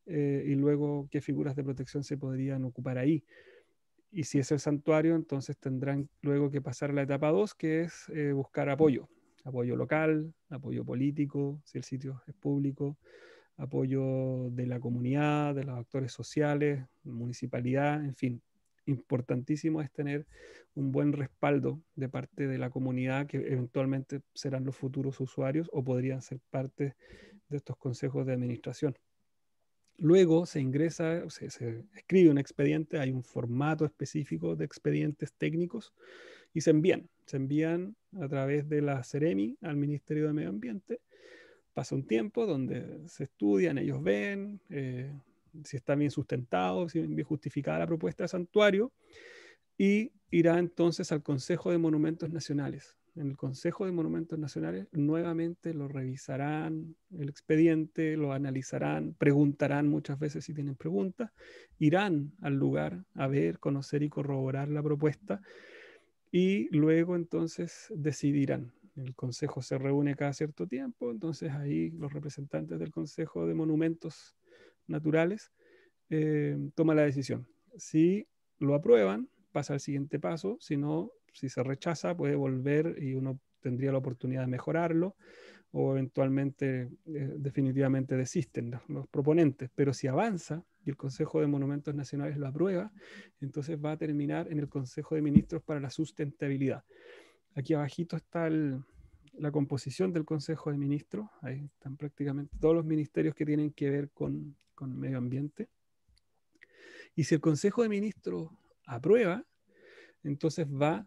eh, y luego qué figuras de protección se podrían ocupar ahí. Y si es el santuario, entonces tendrán luego que pasar a la etapa 2, que es eh, buscar apoyo, apoyo local, apoyo político, si el sitio es público, apoyo de la comunidad, de los actores sociales, municipalidad, en fin, importantísimo es tener un buen respaldo de parte de la comunidad que eventualmente serán los futuros usuarios o podrían ser parte de estos consejos de administración. Luego se ingresa, se, escribe un expediente, hay un formato específico de expedientes técnicos y se envían. Se envían a través de la CEREMI al Ministerio de Medio Ambiente. Pasa un tiempo donde se estudian, ellos ven, eh, si está bien sustentado, si bien justificada la propuesta de santuario, y irá entonces al Consejo de Monumentos Nacionales. En el Consejo de Monumentos Nacionales nuevamente lo revisarán el expediente, lo analizarán, preguntarán muchas veces si tienen preguntas, irán al lugar a ver, conocer y corroborar la propuesta y luego entonces decidirán. El Consejo se reúne cada cierto tiempo, entonces ahí los representantes del Consejo de Monumentos naturales, eh, toma la decisión. Si lo aprueban, pasa al siguiente paso, si no, si se rechaza, puede volver y uno tendría la oportunidad de mejorarlo o eventualmente eh, definitivamente desisten los, los, proponentes. Pero si avanza y el Consejo de Monumentos Nacionales lo aprueba, entonces va a terminar en el Consejo de Ministros para la Sustentabilidad. Aquí abajito está el, la composición del Consejo de Ministros. Ahí están prácticamente todos los ministerios que tienen que ver con, con medio ambiente. Y si el Consejo de Ministros aprueba, entonces va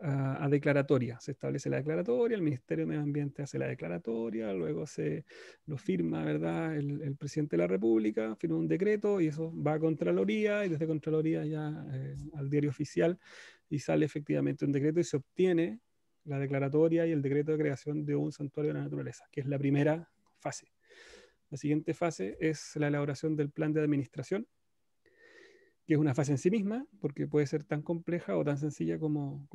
a, declaratoria. Se establece la declaratoria, el Ministerio de Medio Ambiente hace la declaratoria, luego se lo firma, ¿verdad? El, presidente de la República firma un decreto y eso va a Contraloría y desde Contraloría ya eh, al diario oficial y sale efectivamente un decreto y se obtiene la declaratoria y el decreto de creación de un santuario de la naturaleza, que es la primera fase. La siguiente fase es la elaboración del plan de administración, que es una fase en sí misma, porque puede ser tan compleja o tan sencilla como,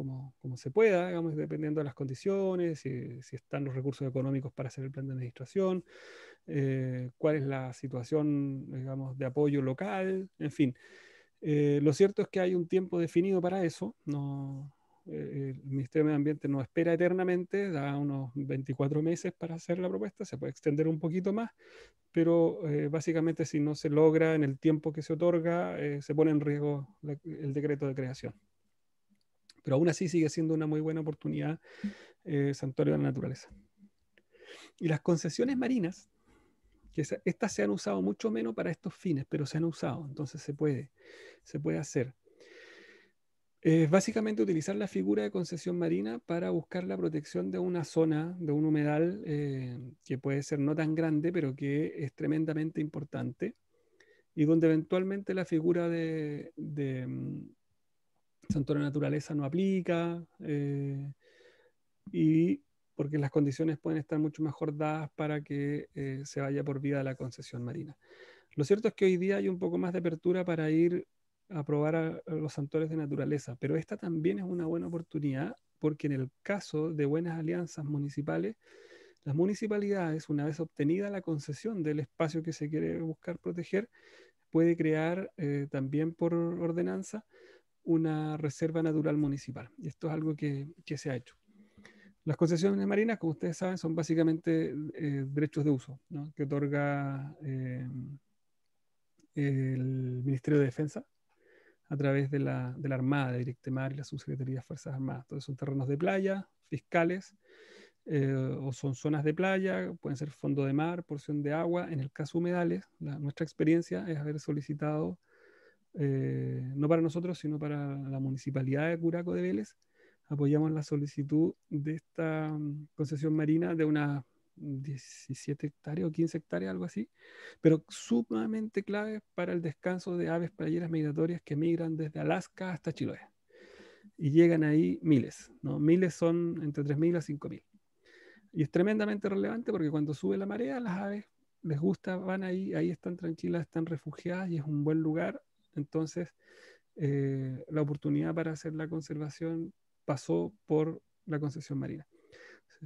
se pueda, digamos, dependiendo de las condiciones, si, están los recursos económicos para hacer el plan de administración, eh, cuál es la situación, digamos, de apoyo local, en fin. Eh, lo cierto es que hay un tiempo definido para eso, no, eh, el Ministerio de Medio Ambiente no espera eternamente, da unos 24 meses para hacer la propuesta, se puede extender un poquito más, pero eh, básicamente si no se logra en el tiempo que se otorga, eh, se pone en riesgo el decreto de creación. Pero aún así sigue siendo una muy buena oportunidad Santuario de la Naturaleza. Y las concesiones marinas, que estas se han usado mucho menos para estos fines, pero se han usado, entonces se puede, se puede hacer. Es básicamente utilizar la figura de concesión marina para buscar la protección de una zona, de un humedal eh, que puede ser no tan grande, pero que es tremendamente importante y donde eventualmente la figura de, de, de mm, Naturaleza no aplica, eh, y porque las condiciones pueden estar mucho mejor dadas para que eh, se vaya por vía de la concesión marina. Lo cierto es que hoy día hay un poco más de apertura para ir aprobar a los santuarios de naturaleza, pero esta también es una buena oportunidad porque en el caso de buenas alianzas municipales, las municipalidades, una vez obtenida la concesión del espacio que se quiere buscar proteger, puede crear eh, también por ordenanza una reserva natural municipal. Y esto es algo que, que se ha hecho. Las concesiones marinas, como ustedes saben, son básicamente eh, derechos de uso que otorga eh, el Ministerio de Defensa a través de la, de Armada, de Directemar y la Subsecretaría de Fuerzas Armadas. Entonces son terrenos de playa, fiscales, eh, o son zonas de playa, pueden ser fondo de mar, porción de agua. En el caso humedales, nuestra experiencia es haber solicitado, eh, no para nosotros, sino para la municipalidad de Curaco de Vélez, apoyamos la solicitud de esta mm, concesión marina de una 17 hectáreas o 15 hectáreas, algo así, pero sumamente clave para el descanso de aves playeras migratorias que migran desde Alaska hasta Chiloé. Y llegan ahí miles, ¿no? Miles son entre 3.000 a 5.000. Y es tremendamente relevante porque cuando sube la marea, las aves les gusta, van ahí, ahí están tranquilas, están refugiadas y es un buen lugar. Entonces, eh, la oportunidad para hacer la conservación pasó por la concesión marina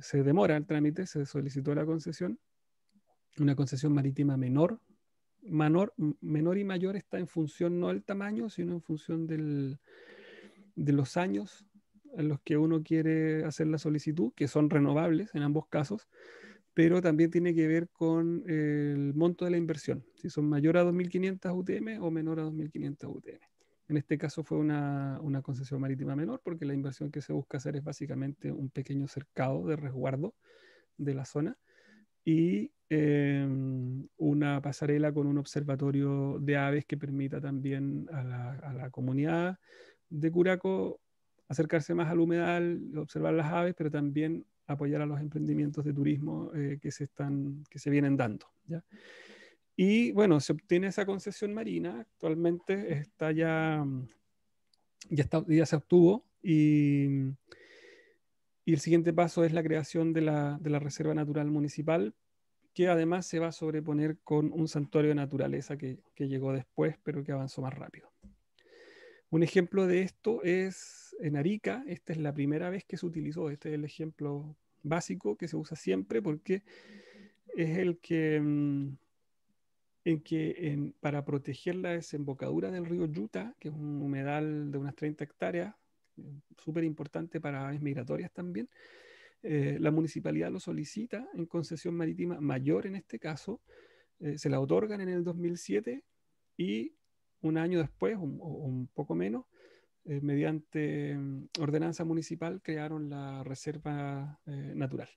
se demora el trámite, se solicitó la concesión, una concesión marítima menor, menor, y mayor está en función no del tamaño, sino en función de los años en los que uno quiere hacer la solicitud, que son renovables en ambos casos, pero también tiene que ver con el monto de la inversión, si son mayor a 2.500 UTM o menor a 2.500 UTM. En este caso fue una, una, concesión marítima menor porque la inversión que se busca hacer es básicamente un pequeño cercado de resguardo de la zona y em, una pasarela con un observatorio de aves que permita también a la, comunidad de Curaco acercarse más al humedal, observar las aves, pero también apoyar a los emprendimientos de turismo eh, que, se están, que se vienen dando. ¿ya? Y bueno, se obtiene esa concesión marina, actualmente está ya, mm, ya, está, ya se obtuvo y, mm, y, el siguiente paso es la creación de la, Reserva Natural Municipal, que además se va a sobreponer con un santuario de naturaleza que, que llegó después, pero que avanzó más rápido. Un ejemplo de esto es en Arica, esta es la primera vez que se utilizó, este es el ejemplo básico que se usa siempre porque es el que mm, en que para proteger la desembocadura del río Yuta, que es un humedal de unas 30 hectáreas, eh, súper importante para aves migratorias también, eh, la municipalidad lo solicita en concesión marítima mayor en este caso, eh, se la otorgan en el 2007 y un año después, o un poco menos, mediante mm, ordenanza municipal crearon la reserva natural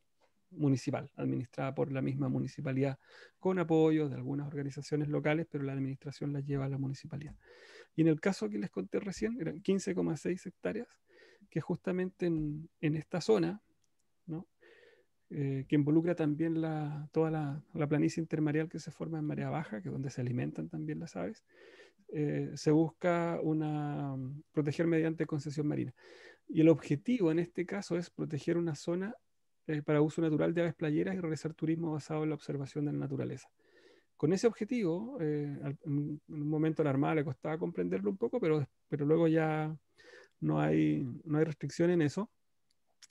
municipal, administrada por la misma municipalidad, con apoyo de algunas organizaciones locales, pero la administración la lleva a la municipalidad. Y en el caso que les conté recién, eran 15,6 hectáreas, que justamente en, esta zona, eh, que involucra también la, toda la, la, planicie intermareal que se forma en marea baja, que es donde se alimentan también las aves, eh, se busca una, mm, proteger mediante concesión marina. Y el objetivo en este caso es proteger una zona eh, para uso natural de aves playeras y realizar turismo basado en la observación de la naturaleza. Con ese objetivo, eh, en un momento alarmado le costaba comprenderlo un poco, pero, pero luego ya no hay, no hay restricción en eso,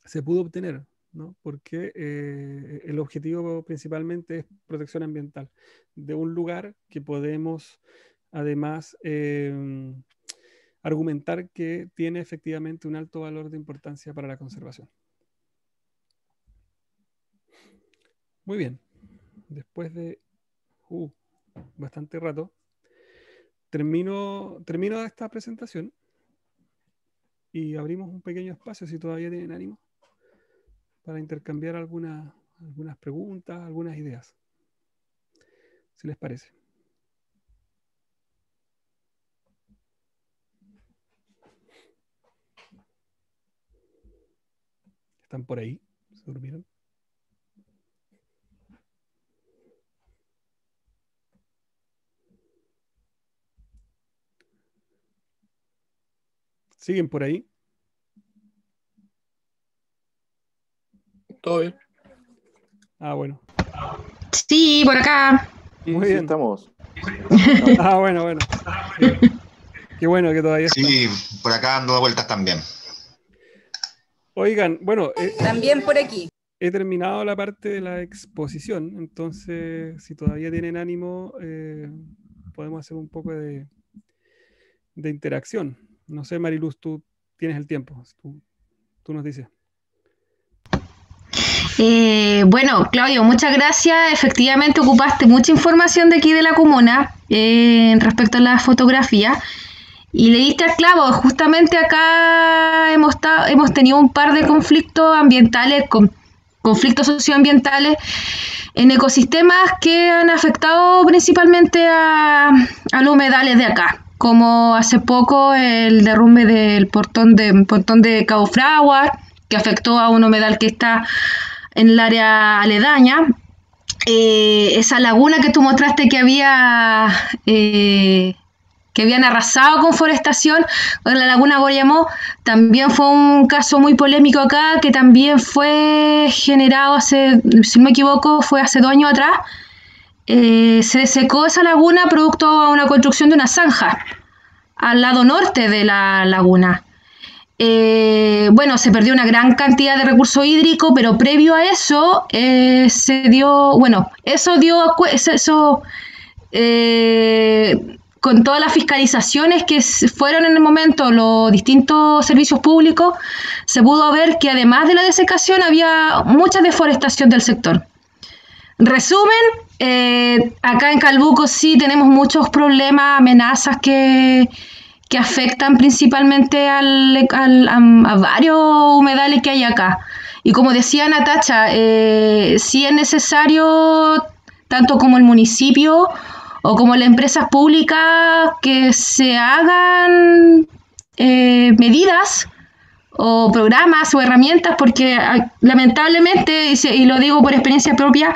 se pudo obtener, ¿no? porque eh, el objetivo principalmente es protección ambiental de un lugar que podemos además argumentar que tiene efectivamente un alto valor de importancia para la conservación. Muy bien. Después de uh, bastante rato, termino, termino esta presentación y abrimos un pequeño espacio, si todavía tienen ánimo, para intercambiar alguna, algunas preguntas, algunas ideas, si les parece. ¿Están por ahí? ¿Se durmieron? ¿Siguen por ahí? ¿Todo bien? Ah, bueno. Sí, por acá. Muy bien. estamos. Ah, bueno, bueno. Qué bueno que todavía. Sí, por acá dando vueltas también. Oigan, bueno. Eh, también por aquí. He terminado la parte de la exposición, entonces si todavía tienen ánimo, eh, podemos hacer un poco de interacción. No sé, Mariluz, tú tienes el tiempo, tú, nos dices. Eh, bueno, Claudio, muchas gracias. Efectivamente, ocupaste mucha información de aquí de la comuna eh, en respecto a la fotografía. Y le diste a clavo, justamente acá hemos, hemos tenido un par de conflictos ambientales, conflictos socioambientales en ecosistemas que han afectado principalmente a los humedales de acá como hace poco el derrumbe del portón de, portón de Cabo que afectó a un humedal que está en el área aledaña. Eh, esa laguna que tú mostraste que había eh, que habían arrasado con forestación, la laguna Goyamó, también fue un caso muy polémico acá, que también fue generado hace, si no me equivoco, fue hace dos años atrás, eh, se secó esa laguna producto a una construcción de una zanja al lado norte de la laguna. Eh, bueno, se perdió una gran cantidad de recurso hídrico, pero previo a eso eh, se dio, bueno, eso dio, eso, con todas las fiscalizaciones que fueron en el momento los distintos servicios públicos, se pudo ver que además de la desecación había mucha deforestación del sector. Resumen, eh, acá en Calbuco sí tenemos muchos problemas, amenazas que, afectan principalmente al, a, varios humedales que hay acá. Y como decía Natacha, eh, sí es necesario, tanto como el municipio o como las empresas públicas, que se hagan eh, medidas o programas o herramientas, porque ah, lamentablemente, y, lo digo por experiencia propia,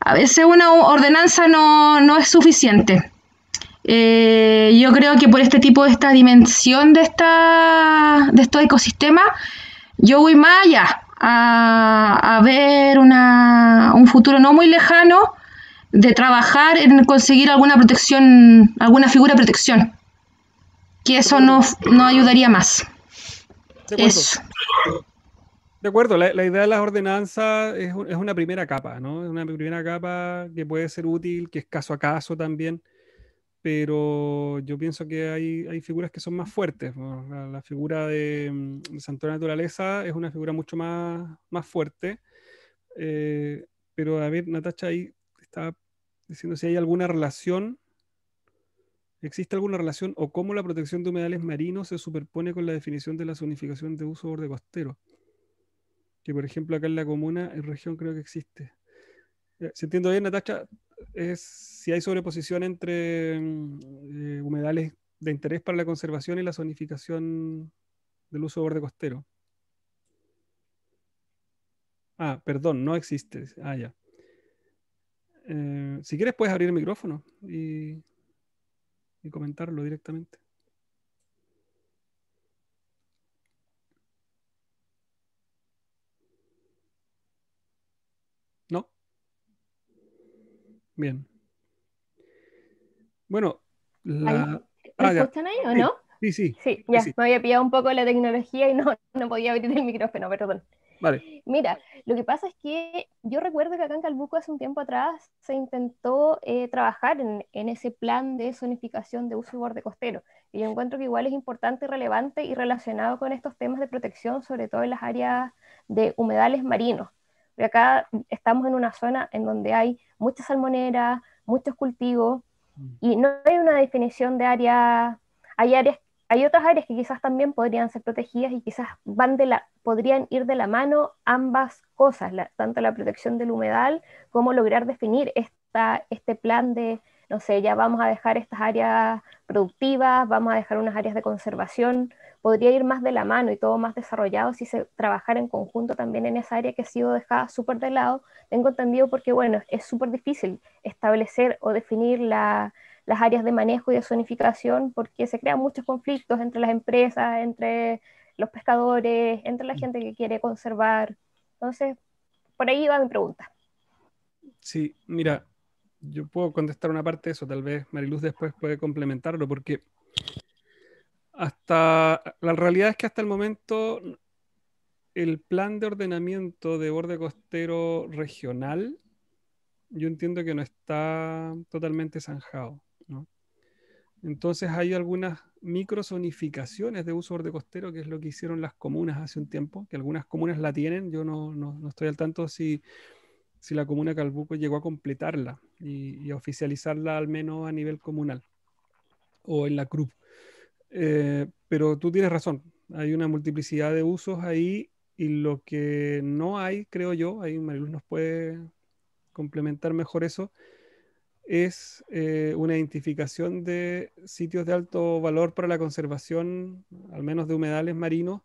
a veces una ordenanza no, no es suficiente. Eh, yo creo que por este tipo de esta dimensión de, esta, de estos ecosistemas, yo voy más allá a, ver una, un futuro no muy lejano de trabajar en conseguir alguna protección, alguna figura de protección, que eso no, no ayudaría más. De acuerdo. la, idea de las ordenanzas es, una primera capa, ¿no? Es una primera capa que puede ser útil, que es caso a caso también, pero yo pienso que hay, figuras que son más fuertes. La, figura de, mm, de Santo Naturaleza es una figura mucho más, fuerte. Eh, pero a ver, Natacha ahí está diciendo si hay alguna relación ¿Existe alguna relación o cómo la protección de humedales marinos se superpone con la definición de la zonificación de uso borde costero? Que por ejemplo acá en la comuna, en región creo que existe. Eh, si entiendo bien, Natasha, es si hay sobreposición entre mm, eh, humedales de interés para la conservación y la zonificación del uso borde costero. Ah, perdón, no existe. Ah, ya. Eh, si quieres puedes abrir el micrófono y y comentarlo directamente. ¿No? Bien. Bueno, la... ¿Me ah, escuchan ahí o no? Sí, sí. Sí, ya, me había pillado un poco la tecnología y no, no podía abrir el micrófono, perdón. Mira, lo que pasa es que yo recuerdo que acá en Calbuco hace un tiempo atrás se intentó eh, trabajar en, ese plan de zonificación de uso y borde costero. Y yo encuentro que igual es importante, y relevante y relacionado con estos temas de protección, sobre todo en las áreas de humedales marinos. acá estamos en una zona en donde hay muchas salmoneras, muchos cultivos, mm. y no hay una definición de área, hay áreas hay otras áreas que quizás también podrían ser protegidas y quizás van de la, podrían ir de la mano ambas cosas, tanto la protección del humedal como lograr definir esta, este plan de, no sé, ya vamos a dejar estas áreas productivas, vamos a dejar unas áreas de conservación, podría ir más de la mano y todo más desarrollado si se trabajara en conjunto también en esa área que ha sido dejada súper de lado, tengo entendido porque, bueno, es súper difícil establecer o definir la las áreas de manejo y de zonificación, porque se crean muchos conflictos entre las empresas, entre los pescadores, entre la mm. gente que quiere conservar. Entonces, por ahí va mi pregunta. Sí, mira, yo puedo contestar una parte de eso, tal vez Mariluz después puede complementarlo, porque hasta la realidad es que hasta el momento el plan de ordenamiento de borde costero regional, yo entiendo que no está totalmente zanjado. Entonces hay algunas microzonificaciones de uso costero que es lo que hicieron las comunas hace un tiempo, que algunas comunas la tienen, yo no, no, estoy al tanto si, la comuna Calbuco llegó a completarla y, oficializarla al menos a nivel comunal o en la CRUP. Eh, pero tú tienes razón, hay una multiplicidad de usos ahí y lo que no hay, creo yo, ahí Mariluz nos puede complementar mejor eso, es eh, una identificación de sitios de alto valor para la conservación, al menos de humedales marinos,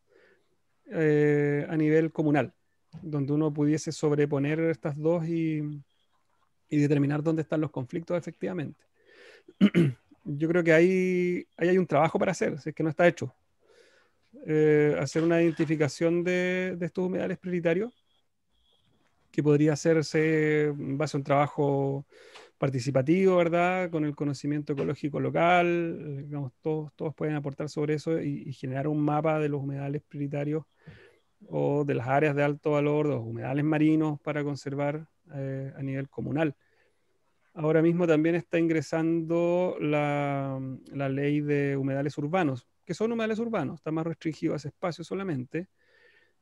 eh, a nivel comunal, donde uno pudiese sobreponer estas dos y, determinar dónde están los conflictos efectivamente. Yo creo que ahí, hay un trabajo para hacer, si es que no está hecho. Eh, hacer una identificación de, de estos humedales prioritarios que podría hacerse en base a un trabajo participativo, ¿verdad? Con el conocimiento ecológico local, eh, digamos, todos, todos pueden aportar sobre eso y, generar un mapa de los humedales prioritarios o de las áreas de alto valor, de los humedales marinos para conservar eh, a nivel comunal. Ahora mismo también está ingresando la, ley de humedales urbanos, que son humedales urbanos, está más restringido a ese espacio solamente,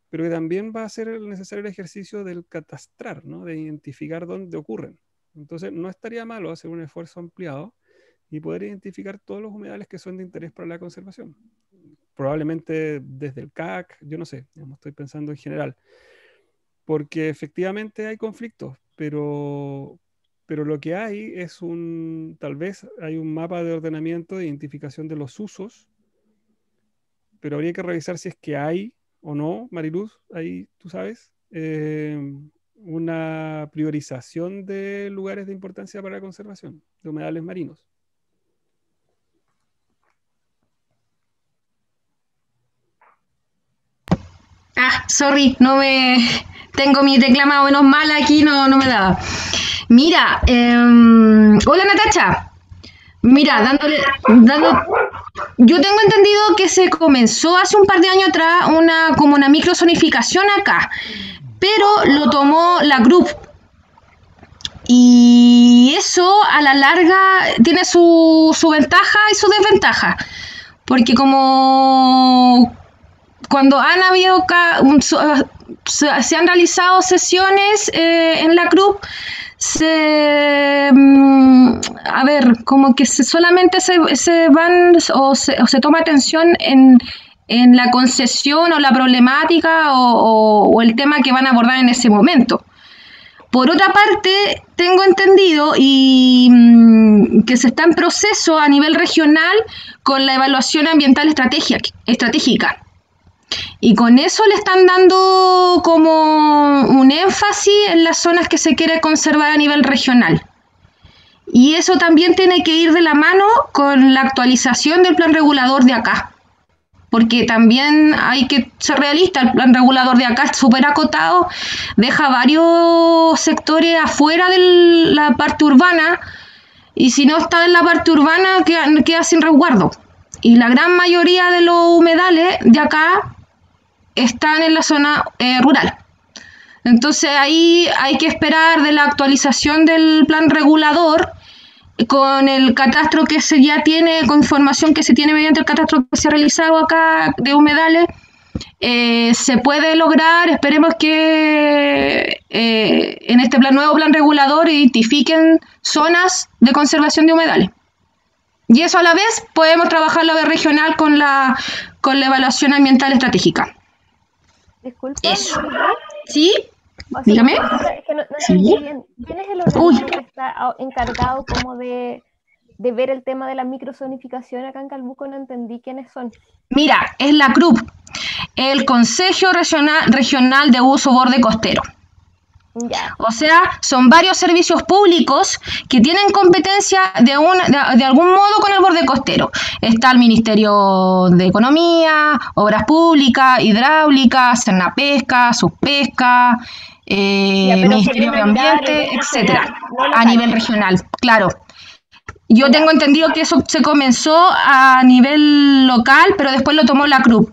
pero que también va a ser necesario ejercicio del catastrar, ¿no? de identificar dónde ocurren. Entonces, no estaría malo hacer un esfuerzo ampliado y poder identificar todos los humedales que son de interés para la conservación. Probablemente desde el CAC, yo no sé, estoy pensando en general. Porque efectivamente hay conflictos, pero, pero lo que hay es un, tal vez hay un mapa de ordenamiento, de identificación de los usos, pero habría que revisar si es que hay o no, Mariluz, ahí tú sabes. Eh, una priorización de lugares de importancia para la conservación de humedales marinos. Ah, sorry, no me tengo mi reclamado bueno, mal aquí, no, no me da. Mira, em, hola Natacha. Mira, dándole, yo tengo entendido que se comenzó hace un par de años atrás una como una microzonificación acá pero lo tomó la Group. Y eso a la larga tiene su, ventaja y su desventaja. Porque como cuando han habido se han realizado sesiones eh, en la CRUP, se mm, a ver, como que solamente se, van se, o se, toma atención en, en la concesión o la problemática o, el tema que van a abordar en ese momento. Por otra parte, tengo entendido y mm, que se está en proceso a nivel regional con la evaluación ambiental estratégica. Y con eso le están dando como un énfasis en las zonas que se quiere conservar a nivel regional. Y eso también tiene que ir de la mano con la actualización del plan regulador de acá porque también hay que ser realista, el plan regulador de acá es súper acotado, deja varios sectores afuera de la parte urbana y si no está en la parte urbana queda, sin resguardo. Y la gran mayoría de los humedales de acá están en la zona eh, rural. Entonces ahí hay que esperar de la actualización del plan regulador con el catastro que se ya tiene, con información que se tiene mediante el catastro que se ha realizado acá de humedales, eh, se puede lograr, esperemos que eh, en este plan, nuevo plan regulador identifiquen zonas de conservación de humedales. Y eso a la vez podemos trabajar la vez regional con la, con la evaluación ambiental estratégica. Disculpa. ¿Sí? ¿Quién es el organismo que está encargado como de, ver el tema de la microzonificación acá en Calbuco? No entendí quiénes son. Mira, es la CRUP, el Consejo Regional, Regional de Uso Borde Costero. Ya. O sea, son varios servicios públicos que tienen competencia de, un, de, algún modo con el borde costero. Está el Ministerio de Economía, Obras Públicas, Hidráulica, Pesca, Subpesca eh, Ministerio de Ambiente, etcétera, a nivel regional, claro. Yo tengo entendido que eso se comenzó a nivel local, pero después lo tomó la CRUP.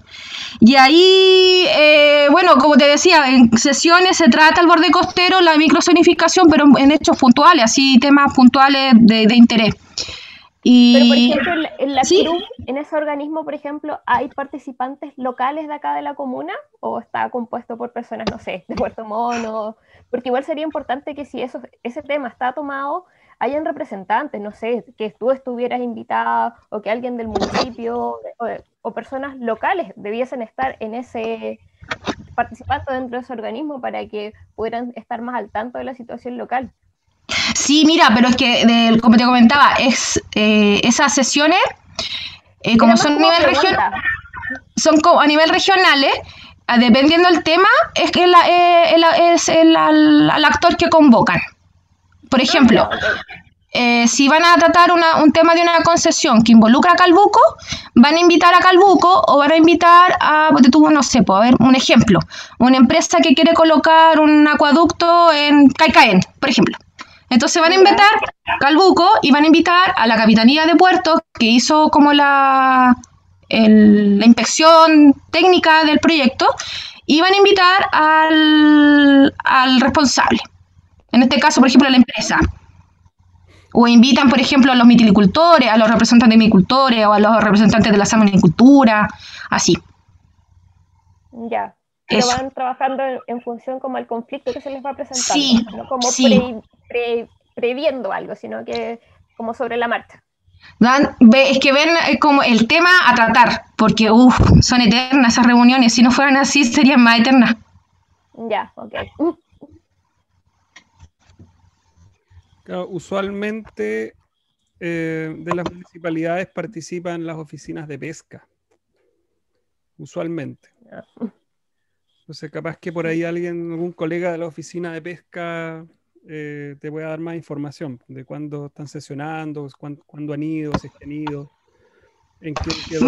Y ahí, eh, bueno, como te decía, en sesiones se trata el borde costero, la microzonificación, pero en hechos puntuales, así temas puntuales de interés. Pero, por ejemplo, en, la en ese organismo, por ejemplo, ¿hay participantes locales de acá de la comuna o está compuesto por personas, no sé, de Puerto Mono? Porque igual sería importante que si eso, ese tema está tomado, hayan representantes, no sé, que tú estuvieras invitada o que alguien del municipio o, personas locales debiesen estar en ese participando dentro de ese organismo para que pudieran estar más al tanto de la situación local. Sí, mira, pero es que, como te comentaba, es eh, esas sesiones, eh, como son a nivel regional, son a nivel ah, dependiendo del tema, es eh, el, es el, actor que convocan. Por ah, ejemplo, si van a tratar un tema de una concesión que involucra a Calbuco, van a invitar a Calbuco o van a invitar a, tuvo no sé, puedo ver un ejemplo, una empresa que quiere colocar un acueducto en Caicaen, por ejemplo. Entonces van a invitar Calbuco y van a invitar a la Capitanía de Puerto que hizo como la, la inspección técnica del proyecto y van a invitar al, al responsable. En este caso, por ejemplo, a la empresa. O invitan, por ejemplo, a los mitilicultores, a los representantes de mitilicultores o a los representantes de la salmonicultura, así. Ya. Pero van trabajando en, función como al conflicto que se les va presentando, sí, no como previendo algo, sino que como sobre la marcha. es que ven eh, como el tema a tratar, porque son eternas esas reuniones, si no fueran así serían más eternas. Ya, ok. usualmente eh, de las municipalidades participan las oficinas de pesca, usualmente. No sé, capaz que por ahí alguien, algún colega de la oficina de pesca eh, te voy dar más información de cuándo están sesionando, cuándo, han ido, si han ido, en qué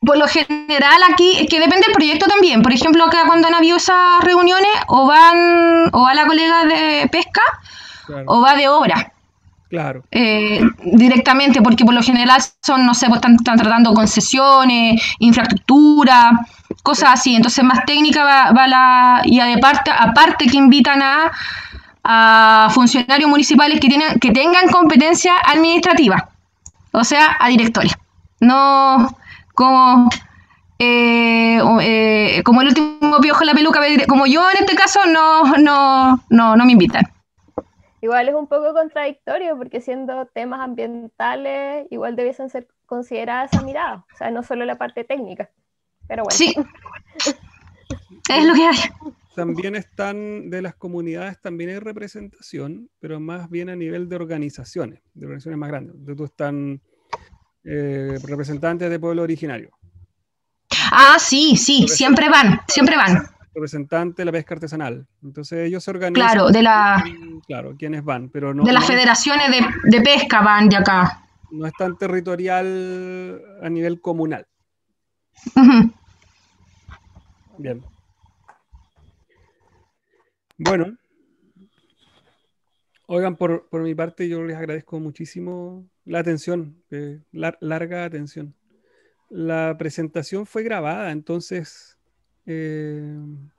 Por lo general aquí, que depende del proyecto también. Por ejemplo, acá cuando han habido esas reuniones, o van, o va la colega de pesca, o va de obra. Claro. Eh, directamente, porque por lo general son, no sé, pues, están, tratando concesiones, infraestructura, cosas así. Entonces, más técnica va, va la. Y aparte, aparte que invitan a, a funcionarios municipales que, tienen, que tengan competencia administrativa, o sea, a directores. No como. Eh, eh, como el último piojo en la peluca, como yo en este caso, no, no, no, no me invitan. Igual es un poco contradictorio porque siendo temas ambientales, igual debiesen ser consideradas a mirada, o sea, no solo la parte técnica. Pero bueno. Sí. es lo que hay. También están de las comunidades, también hay representación, pero más bien a nivel de organizaciones, de organizaciones más grandes, de tú están eh, representantes de pueblo originario. Ah, sí, sí, siempre van, siempre van representante de la pesca artesanal. Entonces ellos se organizan. Claro, de la. Claro, quienes van, pero no. De las federaciones de, pesca van de acá. No es tan territorial a nivel comunal. Bien. Bueno. Oigan, por, mi parte, yo les agradezco muchísimo la atención, eh, larga atención. La presentación fue grabada, entonces eh,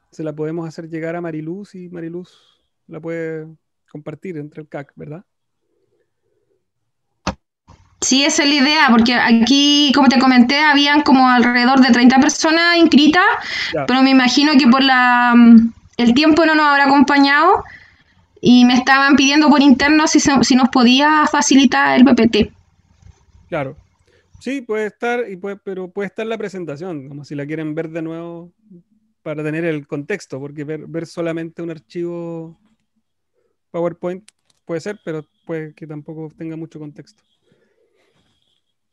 se la podemos hacer llegar a Mariluz y Mariluz la puede compartir entre el CAC, ¿verdad? Sí, esa es la idea, porque aquí, como te comenté, habían como alrededor de 30 personas inscritas, pero me imagino que por la, mm, el tiempo no nos habrá acompañado y me estaban pidiendo por interno si, si nos podía facilitar el PPT. Claro, Sí, puede estar, y puede, pero puede estar la presentación, como si la quieren ver de nuevo para tener el contexto, porque ver, solamente un archivo PowerPoint puede ser, pero puede que tampoco tenga mucho contexto.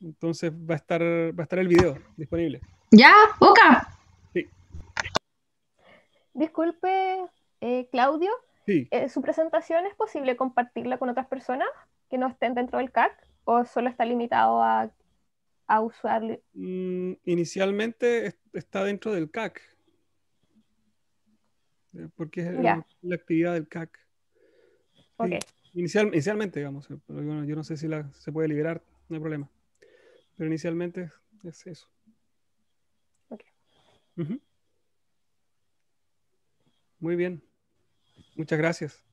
Entonces va a estar, va a estar el video disponible. ¿Ya? poca. Sí. Disculpe, eh, Claudio. Eh, ¿Su presentación es posible compartirla con otras personas que no estén dentro del CAC o solo está limitado a a usarle mm, inicialmente está dentro del CAC, eh, porque es la actividad del CAC. Okay. inicialmente, digamos, eh, pero bueno, yo no sé si se puede liberar, no hay problema. Pero inicialmente es eso. Muy bien. Muchas gracias.